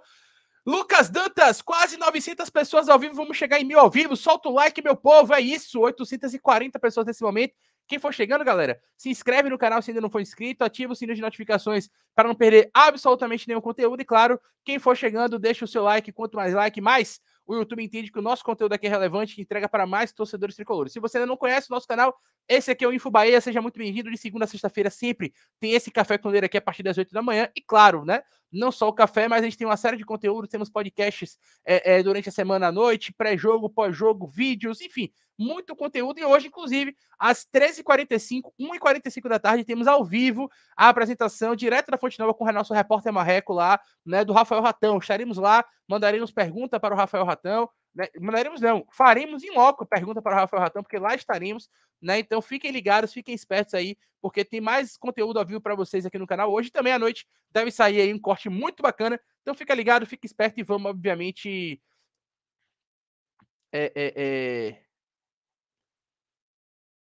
Lucas Dantas, quase 900 pessoas ao vivo. Vamos chegar em mil ao vivo. Solta o like, meu povo. É isso. 840 pessoas nesse momento. Quem for chegando, galera, se inscreve no canal se ainda não for inscrito, ativa o sininho de notificações para não perder absolutamente nenhum conteúdo. E claro, quem for chegando, deixa o seu like. Quanto mais like, mais o YouTube entende que o nosso conteúdo aqui é relevante e entrega para mais torcedores tricolores. Se você ainda não conhece o nosso canal, esse aqui é o Info Bahia, seja muito bem-vindo. De segunda a sexta-feira sempre tem esse café com leira aqui a partir das 8 da manhã. E claro, né? não só o café, mas a gente tem uma série de conteúdos, temos podcasts é, é, durante a semana à noite, pré-jogo, pós-jogo, vídeos, enfim, muito conteúdo. E hoje, inclusive, às 13h45, 1h45 da tarde, temos ao vivo a apresentação direto da Fonte Nova com o nosso repórter Marreco lá, né, do Rafael Ratão. Estaremos lá, mandaremos pergunta para o Rafael Ratão. Né, mandaremos não, faremos em loco pergunta para o Rafael Ratão, porque lá estaremos né? Então fiquem ligados, fiquem espertos aí, porque tem mais conteúdo ao vivo para vocês aqui no canal hoje. Também à noite deve sair aí um corte muito bacana. Então fica ligado, fique esperto e vamos, obviamente. É, é, é...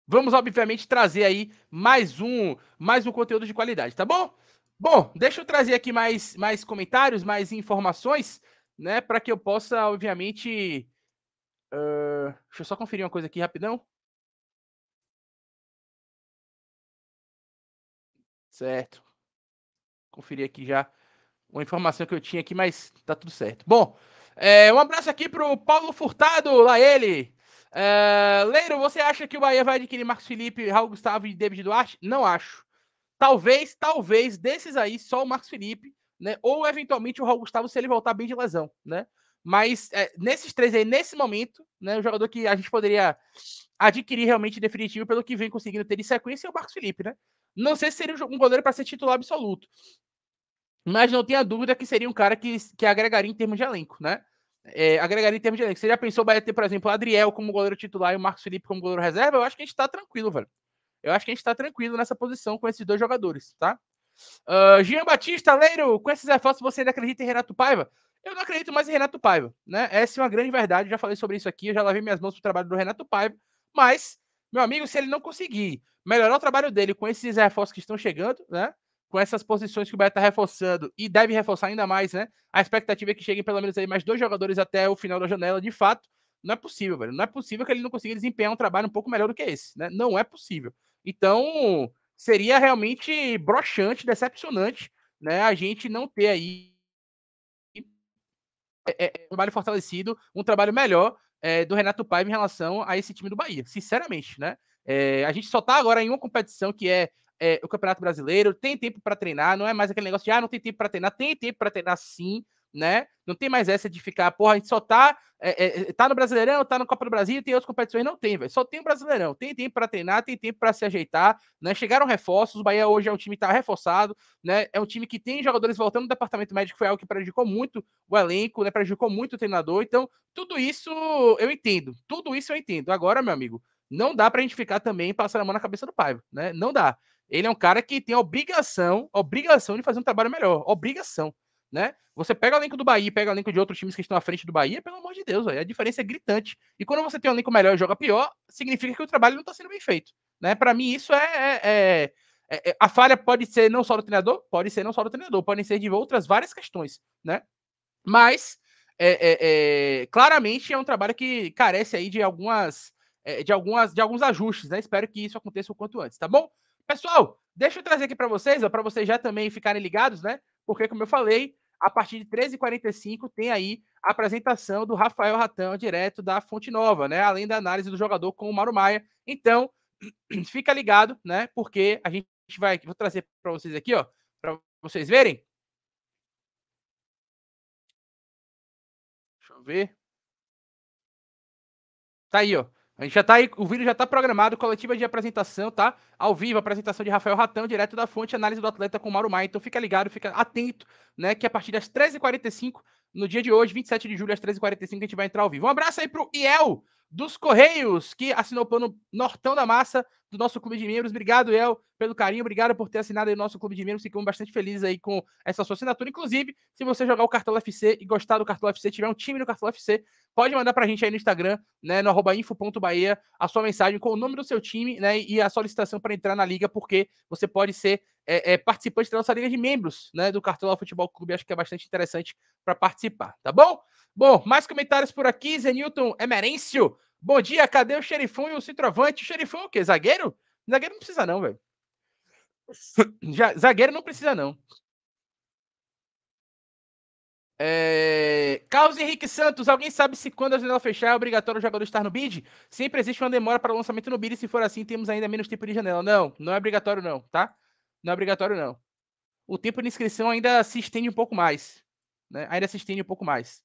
Vamos, obviamente, trazer aí mais um, mais um conteúdo de qualidade, tá bom? Bom, deixa eu trazer aqui mais, mais comentários, mais informações, né? Para que eu possa, obviamente. Uh... Deixa eu só conferir uma coisa aqui rapidão. Certo. conferi aqui já uma informação que eu tinha aqui, mas tá tudo certo. Bom, é, um abraço aqui pro Paulo Furtado, lá ele. É, Leiro, você acha que o Bahia vai adquirir Marcos Felipe, Raul Gustavo e David Duarte? Não acho. Talvez, talvez, desses aí, só o Marcos Felipe, né? Ou eventualmente o Raul Gustavo se ele voltar bem de lesão, né? Mas é, nesses três aí, nesse momento, né, o jogador que a gente poderia adquirir realmente definitivo pelo que vem conseguindo ter de sequência é o Marcos Felipe, né? Não sei se seria um goleiro para ser titular absoluto. Mas não tenha dúvida que seria um cara que, que agregaria em termos de elenco, né? É, agregaria em termos de elenco. Você já pensou vai ter, por exemplo, o Adriel como goleiro titular e o Marcos Felipe como goleiro reserva? Eu acho que a gente está tranquilo, velho. Eu acho que a gente está tranquilo nessa posição com esses dois jogadores, tá? Uh, Jean Batista, Leiro, com esses reforços você ainda acredita em Renato Paiva? Eu não acredito mais em Renato Paiva, né? Essa é uma grande verdade, eu já falei sobre isso aqui, eu já lavei minhas mãos pro trabalho do Renato Paiva, mas, meu amigo, se ele não conseguir melhorar o trabalho dele com esses reforços que estão chegando, né? Com essas posições que o Beto está reforçando e deve reforçar ainda mais, né? A expectativa é que cheguem pelo menos aí mais dois jogadores até o final da janela, de fato. Não é possível, velho. Não é possível que ele não consiga desempenhar um trabalho um pouco melhor do que esse, né? Não é possível. Então, seria realmente broxante, decepcionante, né? A gente não ter aí é, é, um trabalho fortalecido, um trabalho melhor é, do Renato Paiva em relação a esse time do Bahia, sinceramente, né? É, a gente só tá agora em uma competição que é, é o Campeonato Brasileiro, tem tempo para treinar, não é mais aquele negócio de ah, não tem tempo para treinar, tem tempo para treinar sim, né? Não tem mais essa de ficar, porra, a gente só tá, é, é, é tá no Brasileirão, tá no Copa do Brasil, tem outras competições, não tem, velho. Só tem o Brasileirão, tem tempo para treinar, tem tempo para se ajeitar, né? Chegaram reforços, o Bahia hoje é um time que tá reforçado, né? É um time que tem jogadores voltando do departamento médico, foi algo que prejudicou muito o elenco, né? Prejudicou muito o treinador. Então, tudo isso eu entendo, tudo isso eu entendo. Agora, meu amigo, não dá para gente ficar também passando a mão na cabeça do Paiva, né? Não dá. Ele é um cara que tem a obrigação, obrigação de fazer um trabalho melhor, obrigação, né? Você pega o elenco do Bahia, pega o elenco de outros times que estão à frente do Bahia, pelo amor de Deus, véio, a diferença é gritante. E quando você tem um elenco melhor e joga pior, significa que o trabalho não está sendo bem feito, né? Para mim isso é é, é, é, é, a falha pode ser não só do treinador, pode ser não só do treinador, podem ser de outras várias questões, né? Mas é, é claramente é um trabalho que carece aí de algumas é, de, algumas, de alguns ajustes, né? Espero que isso aconteça o quanto antes, tá bom? Pessoal, deixa eu trazer aqui para vocês, para vocês já também ficarem ligados, né? Porque, como eu falei, a partir de 13h45 tem aí a apresentação do Rafael Ratão, direto da Fonte Nova, né? Além da análise do jogador com o Mauro Maia. Então, fica ligado, né? Porque a gente vai. Vou trazer para vocês aqui, ó, para vocês verem. Deixa eu ver. Tá aí, ó. A gente já tá aí, o vídeo já tá programado, coletiva de apresentação, tá? Ao vivo, apresentação de Rafael Ratão, direto da fonte, análise do atleta com Mauro Maia. Então fica ligado, fica atento, né? Que a partir das 13h45, no dia de hoje, 27 de julho, às 13h45, a gente vai entrar ao vivo. Um abraço aí pro Iel dos Correios, que assinou o plano Nortão da Massa do nosso clube de membros. Obrigado, El, pelo carinho. Obrigado por ter assinado aí o nosso clube de membros. Ficamos bastante felizes aí com essa sua assinatura. Inclusive, se você jogar o Cartola FC e gostar do Cartola FC, tiver um time no Cartola FC, pode mandar pra gente aí no Instagram, né, no @info.baia info.bahia, a sua mensagem com o nome do seu time, né, e a solicitação para entrar na liga, porque você pode ser é, é, participante da nossa liga de membros, né, do Cartola Futebol Clube. Acho que é bastante interessante para participar, tá bom? Bom, mais comentários por aqui. Zenilton Emerêncio Bom dia, cadê o xerifão e o centroavante? Xerifão é o quê? Zagueiro? Zagueiro não precisa não, velho. Zagueiro não precisa não. É... Carlos Henrique Santos, alguém sabe se quando a janela fechar é obrigatório o jogador estar no bid? Sempre existe uma demora para o lançamento no bid e se for assim temos ainda menos tempo de janela. Não, não é obrigatório não, tá? Não é obrigatório não. O tempo de inscrição ainda se estende um pouco mais, né? Ainda se estende um pouco mais.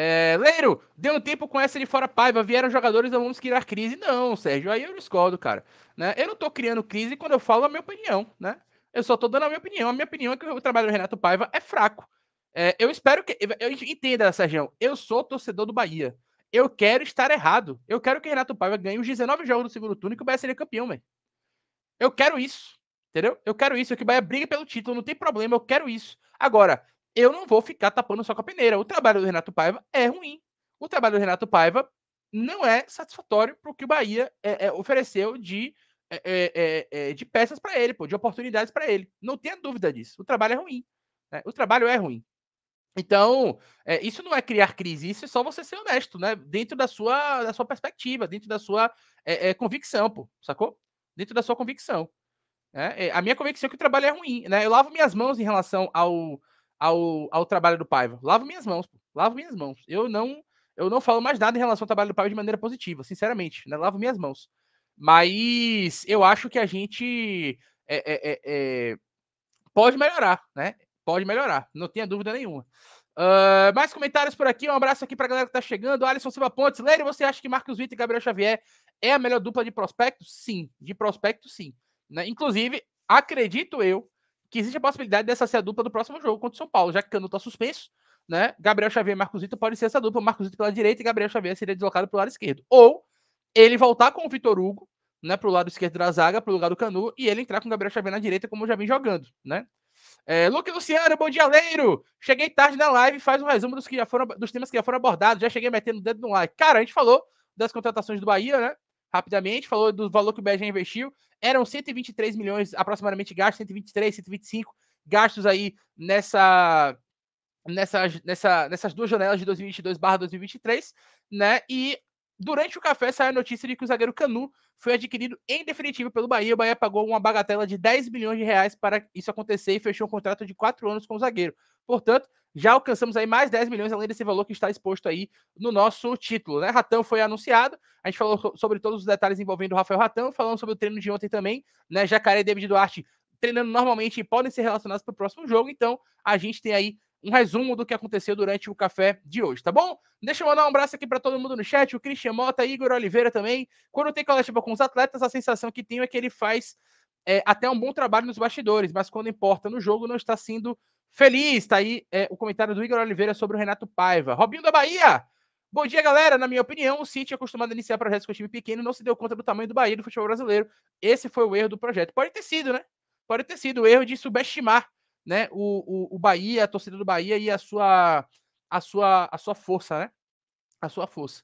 É, Leiro, deu um tempo com essa de fora paiva, vieram jogadores, não vamos criar crise. Não, Sérgio, aí eu discordo, cara. Né? Eu não tô criando crise quando eu falo é a minha opinião, né? Eu só tô dando a minha opinião. A minha opinião é que o trabalho do Renato Paiva é fraco. É, eu espero que. Eu entenda, Sérgio, eu sou torcedor do Bahia. Eu quero estar errado. Eu quero que Renato Paiva ganhe os 19 jogos do segundo turno e que o Bahia seja campeão, velho. Eu quero isso. Entendeu? Eu quero isso. Eu que o Bahia briga pelo título, não tem problema, eu quero isso. Agora, eu não vou ficar tapando só com a peneira. O trabalho do Renato Paiva é ruim. O trabalho do Renato Paiva não é satisfatório para o que o Bahia é, é, ofereceu de, é, de peças para ele, pô, de oportunidades para ele. Não tenha dúvida disso. O trabalho é ruim. Né? O trabalho é ruim. Então, isso não é criar crise, isso é só você ser honesto, né? Dentro da sua, da sua perspectiva, dentro da sua convicção, pô, sacou? Dentro da sua convicção. Né? A minha convicção é que o trabalho é ruim, né? Eu lavo minhas mãos em relação ao, ao, ao trabalho do Paiva. Lavo minhas mãos, lavo minhas mãos. Eu não eu não falo mais nada em relação ao trabalho do Paiva de maneira positiva, sinceramente, né? Lavo minhas mãos. Mas eu acho que a gente é, é, é, é pode melhorar, né? Pode melhorar, não tenha dúvida nenhuma. Uh, mais comentários por aqui, um abraço aqui pra galera que tá chegando. Alisson Silva Pontes, Lery, você acha que Marcos Vitor e Gabriel Xavier é a melhor dupla de prospectos? Sim, de prospectos sim. Né? Inclusive, acredito eu que existe a possibilidade dessa ser a dupla do próximo jogo contra o São Paulo, já que Cano está suspenso, né? Gabriel Xavier e Marcosito pode ser essa dupla, Marcosito pela direita e Gabriel Xavier seria deslocado para o lado esquerdo. Ou ele voltar com o Vitor Hugo, né, para o lado esquerdo da zaga, para o lugar do Canu, e ele entrar com o Gabriel Xavier na direita, como já vem jogando, né? É, Luke Luciano, bom dia, Leiro! Cheguei tarde na live, faz um resumo dos, que já foram, dos temas que já foram abordados, já cheguei metendo o dedo no like. Cara, a gente falou das contratações do Bahia, né? Rapidamente, falou do valor que o BG investiu eram 123 milhões aproximadamente gastos, 123, 125 gastos aí nessa nessa, nessa nessas duas janelas de 2022/2023, né? E durante o café saiu a notícia de que o zagueiro Canu foi adquirido em definitivo pelo Bahia. O Bahia pagou uma bagatela de 10 milhões de reais para isso acontecer e fechou um contrato de quatro anos com o zagueiro. Portanto, já alcançamos aí mais 10 milhões, além desse valor que está exposto aí no nosso título, né? Ratão foi anunciado, a gente falou sobre todos os detalhes envolvendo o Rafael Ratão, falando sobre o treino de ontem também, né? Jacaré e David Duarte treinando normalmente e podem ser relacionados para o próximo jogo, então a gente tem aí um resumo do que aconteceu durante o café de hoje, tá bom? Deixa eu mandar um abraço aqui para todo mundo no chat, o Christian Mota, Igor Oliveira também. Quando tem coletiva com os atletas, a sensação que tenho é que ele faz é, até um bom trabalho nos bastidores, mas quando importa no jogo, não está sendo Feliz, tá aí é, o comentário do Igor Oliveira sobre o Renato Paiva. Robinho da Bahia! Bom dia, galera. Na minha opinião, o City, acostumado a iniciar projetos com o time pequeno, não se deu conta do tamanho do Bahia do futebol brasileiro. Esse foi o erro do projeto. Pode ter sido, né? Pode ter sido o erro de subestimar né, o, o, o Bahia, a torcida do Bahia e a sua, a sua, a sua força, né? A sua força.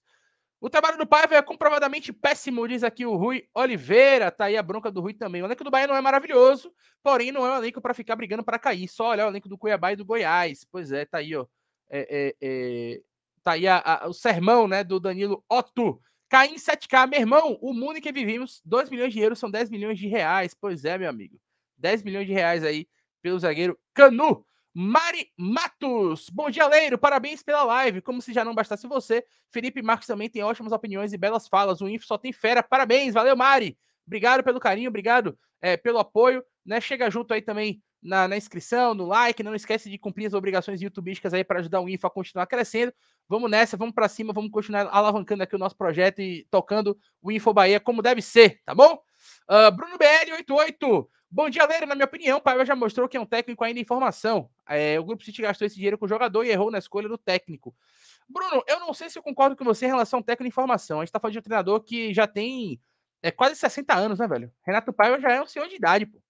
O trabalho do Paiva é comprovadamente péssimo, diz aqui o Rui Oliveira. Tá aí a bronca do Rui também. O elenco do Bahia não é maravilhoso, porém não é um elenco para ficar brigando para cair. Só olhar o elenco do Cuiabá e do Goiás. Pois é, tá aí, ó. É, é, é... Tá aí a, a, o sermão, né, do Danilo Otto. Cair em 7K, meu irmão, o mundo em que vivemos, 2 milhões de euros são 10 milhões de reais. Pois é, meu amigo. 10 milhões de reais aí pelo zagueiro Canu. Mari Matos, bom dia, Leiro. Parabéns pela live. Como se já não bastasse você, Felipe Marcos também tem ótimas opiniões e belas falas. O Info só tem fera. Parabéns, valeu, Mari. Obrigado pelo carinho, obrigado é, pelo apoio. Né? Chega junto aí também na, na, inscrição, no like. Não esquece de cumprir as obrigações youtubísticas aí para ajudar o Info a continuar crescendo. Vamos nessa, vamos para cima, vamos continuar alavancando aqui o nosso projeto e tocando o Info Bahia como deve ser, tá bom? Uh, Bruno BL88, Bom dia, velho. Na minha opinião, o Paiva já mostrou que é um técnico ainda em formação. É, o Grupo City gastou esse dinheiro com o jogador e errou na escolha do técnico. Bruno, eu não sei se eu concordo com você em relação ao técnico em formação. A gente está falando de um treinador que já tem é, quase 60 anos, né, velho? Renato Paiva já é um senhor de idade, pô.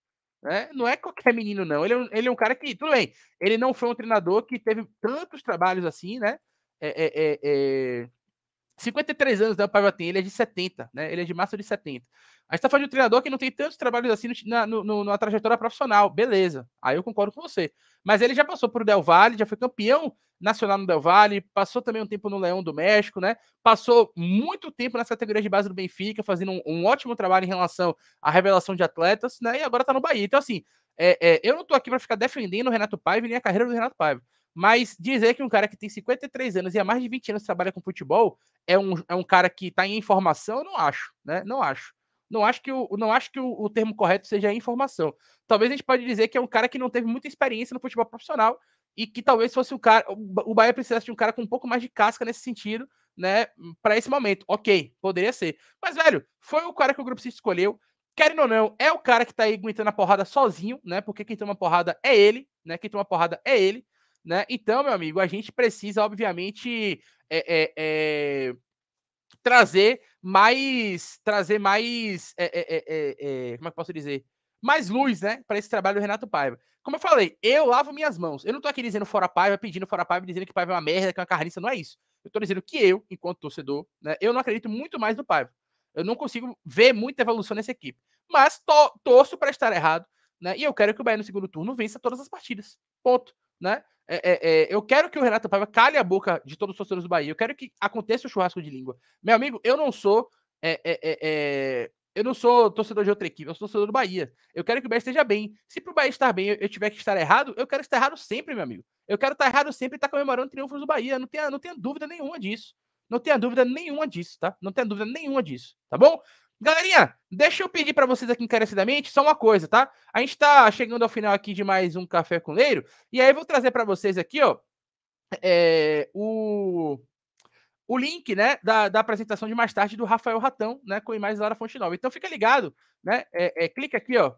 É, não é qualquer menino, não. Ele é, um, ele é um cara que, tudo bem, ele não foi um treinador que teve tantos trabalhos assim, né? É, é, é, 53 é, anos da né, Paiva tem, ele é de 70, né? Ele é de março de 70. A gente tá falando de um treinador que não tem tantos trabalhos assim na, no, no, na trajetória profissional. Beleza, aí eu concordo com você. Mas ele já passou por Del Valle, já foi campeão nacional no Del Valle, passou também um tempo no Leão do México, né? Passou muito tempo nas categorias de base do Benfica, fazendo um, um ótimo trabalho em relação à revelação de atletas, né? E agora tá no Bahia. Então, assim, é, é, eu não tô aqui para ficar defendendo o Renato Paiva nem a carreira do Renato Paiva. Mas dizer que um cara que tem 53 anos e há mais de 20 anos trabalha com futebol é um, é um cara que está em formação, eu não acho, né? Não acho não acho que o, não acho que o, o, termo correto seja informação. Talvez a gente pode dizer que é um cara que não teve muita experiência no futebol profissional e que talvez fosse o cara, o Bahia precisasse de um cara com um pouco mais de casca nesse sentido, né, para esse momento. OK, poderia ser. Mas velho, foi o cara que o grupo se escolheu. Querendo ou não, é o cara que tá aí aguentando a porrada sozinho, né? Porque quem toma porrada é ele, né? Quem toma porrada é ele, né? Então, meu amigo, a gente precisa, obviamente, é, é, é, trazer mais. trazer mais. É, é, como é que posso dizer? Mais luz, né? Para esse trabalho do Renato Paiva. Como eu falei, eu lavo minhas mãos. Eu não tô aqui dizendo fora Paiva, pedindo fora Paiva, dizendo que Paiva é uma merda, que é uma carniça, não é isso. Eu tô dizendo que eu, enquanto torcedor, né, eu não acredito muito mais no Paiva. Eu não consigo ver muita evolução nessa equipe. Mas to torço para estar errado, né? E eu quero que o Bahia no segundo turno vença todas as partidas. Ponto, né? É, é, é, eu quero que o Renato Paiva calhe a boca de todos os torcedores do Bahia. Eu quero que aconteça o churrasco de língua. Meu amigo, eu não sou. É, é, eu não sou torcedor de outra equipe, eu sou torcedor do Bahia. Eu quero que o Bahia esteja bem. Se pro Bahia estar bem, eu, eu tiver que estar errado, eu quero estar errado sempre, meu amigo. Eu quero estar errado sempre e estar tá comemorando triunfos do Bahia. Não tenha, não tenha dúvida nenhuma disso. Não tenha dúvida nenhuma disso, tá? Não tenha dúvida nenhuma disso, tá bom? Galerinha, deixa eu pedir para vocês aqui encarecidamente só uma coisa, tá? A gente tá chegando ao final aqui de mais um Café com Leiro, e aí eu vou trazer para vocês aqui, ó, é, o, o link, né, da, da apresentação de mais tarde do Rafael Ratão, né, com imagens da Lara Fonte Nova. Então fica ligado, né, é, é, clica aqui, ó,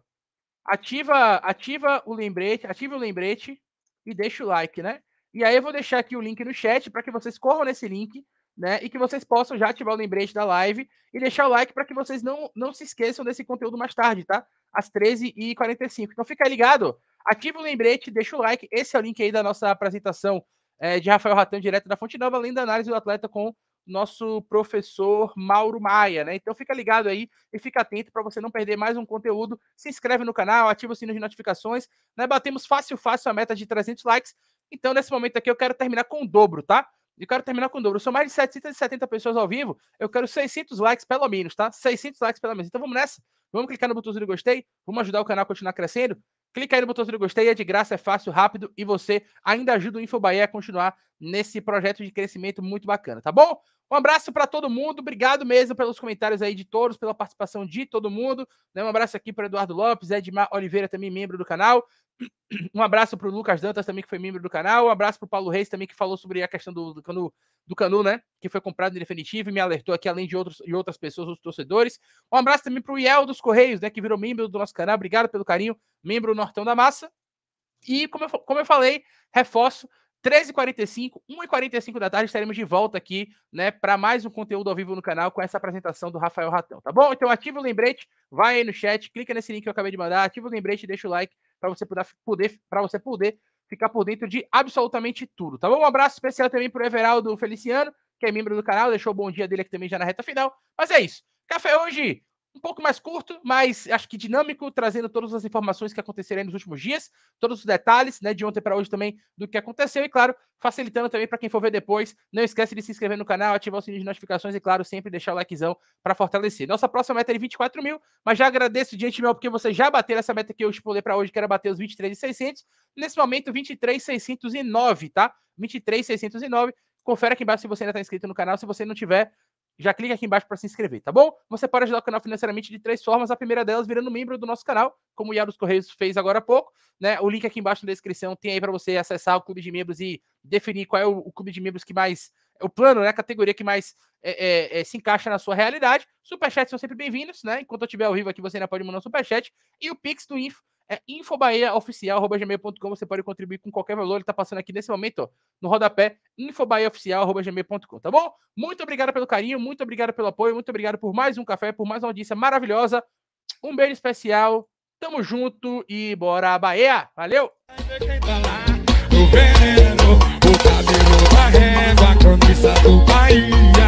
ativa, ativa o lembrete, ativa o lembrete e deixa o like, né? E aí eu vou deixar aqui o link no chat para que vocês corram nesse link, né? E que vocês possam já ativar o lembrete da live e deixar o like para que vocês não, não se esqueçam desse conteúdo mais tarde, tá? Às 13h45. Então fica ligado, ativa o lembrete, deixa o like. Esse é o link aí da nossa apresentação é, de Rafael Ratão, direto da Fonte Nova, além da análise do atleta com nosso professor Mauro Maia, né? Então fica ligado aí e fica atento para você não perder mais um conteúdo. Se inscreve no canal, ativa o sino de notificações, né? Batemos fácil, fácil a meta de 300 likes. Então nesse momento aqui eu quero terminar com o dobro, tá? Eu quero terminar com o dobro. São mais de 770 pessoas ao vivo. Eu quero 600 likes pelo menos, tá? 600 likes pelo menos. Então vamos nessa. Vamos clicar no botãozinho de gostei. Vamos ajudar o canal a continuar crescendo. Clica aí no botãozinho de gostei. É de graça, é fácil, rápido. E você ainda ajuda o InfoBahia a continuar nesse projeto de crescimento muito bacana, tá bom? Um abraço para todo mundo. Obrigado mesmo pelos comentários aí de todos, pela participação de todo mundo. Né? Um abraço aqui para Eduardo Lopes, Edmar Oliveira, também membro do canal. Um abraço para o Lucas Dantas também, que foi membro do canal. Um abraço para o Paulo Reis também, que falou sobre a questão do, do, Canu, do Canu, né? Que foi comprado em definitivo e me alertou aqui, além de outros e outras pessoas, os torcedores. Um abraço também para o Iel dos Correios, né? Que virou membro do nosso canal. Obrigado pelo carinho, membro Nortão da Massa. E como eu, como eu falei, reforço, 13h45, 1h45 da tarde, estaremos de volta aqui, né, para mais um conteúdo ao vivo no canal com essa apresentação do Rafael Ratão, tá bom? Então ativa o lembrete, vai aí no chat, clica nesse link que eu acabei de mandar, ativa o lembrete, deixa o like para você poder, poder para você poder ficar por dentro de absolutamente tudo, tá bom? Um abraço especial também pro Everaldo Feliciano, que é membro do canal, deixou o bom dia dele aqui também já na reta final. Mas é isso. Café hoje um pouco mais curto, mas acho que dinâmico, trazendo todas as informações que aconteceram nos últimos dias, todos os detalhes, né, de ontem para hoje também do que aconteceu e claro, facilitando também para quem for ver depois. Não esquece de se inscrever no canal, ativar o sininho de notificações e claro, sempre deixar o likezão para fortalecer. Nossa próxima meta é de 24 mil, mas já agradeço de antemão porque você já bateu essa meta que eu expulei para hoje, que era bater os 23,600. Nesse momento, 23,609, tá? 23,609. Confere aqui embaixo se você ainda está inscrito no canal. Se você não tiver, já clica aqui embaixo para se inscrever, tá bom? Você pode ajudar o canal financeiramente de três formas. A primeira delas virando membro do nosso canal, como o Iaros Correios fez agora há pouco, né? O link aqui embaixo na descrição tem aí para você acessar o clube de membros e definir qual é o, o clube de membros que mais é o plano, né? A categoria que mais é, é, é, se encaixa na sua realidade. Superchats são sempre bem-vindos, né? Enquanto eu estiver ao vivo aqui, você ainda pode mandar um superchat. E o Pix do Info é infobaeaoficial.gmail.com. Você pode contribuir com qualquer valor. Ele está passando aqui nesse momento, ó, no rodapé, infobaeaoficial.gmail.com, tá bom? Muito obrigado pelo carinho, muito obrigado pelo apoio, muito obrigado por mais um café, por mais uma audiência maravilhosa. Um beijo especial. Tamo junto e bora Bahia. Valeu! O veneno, o cabelo régua, a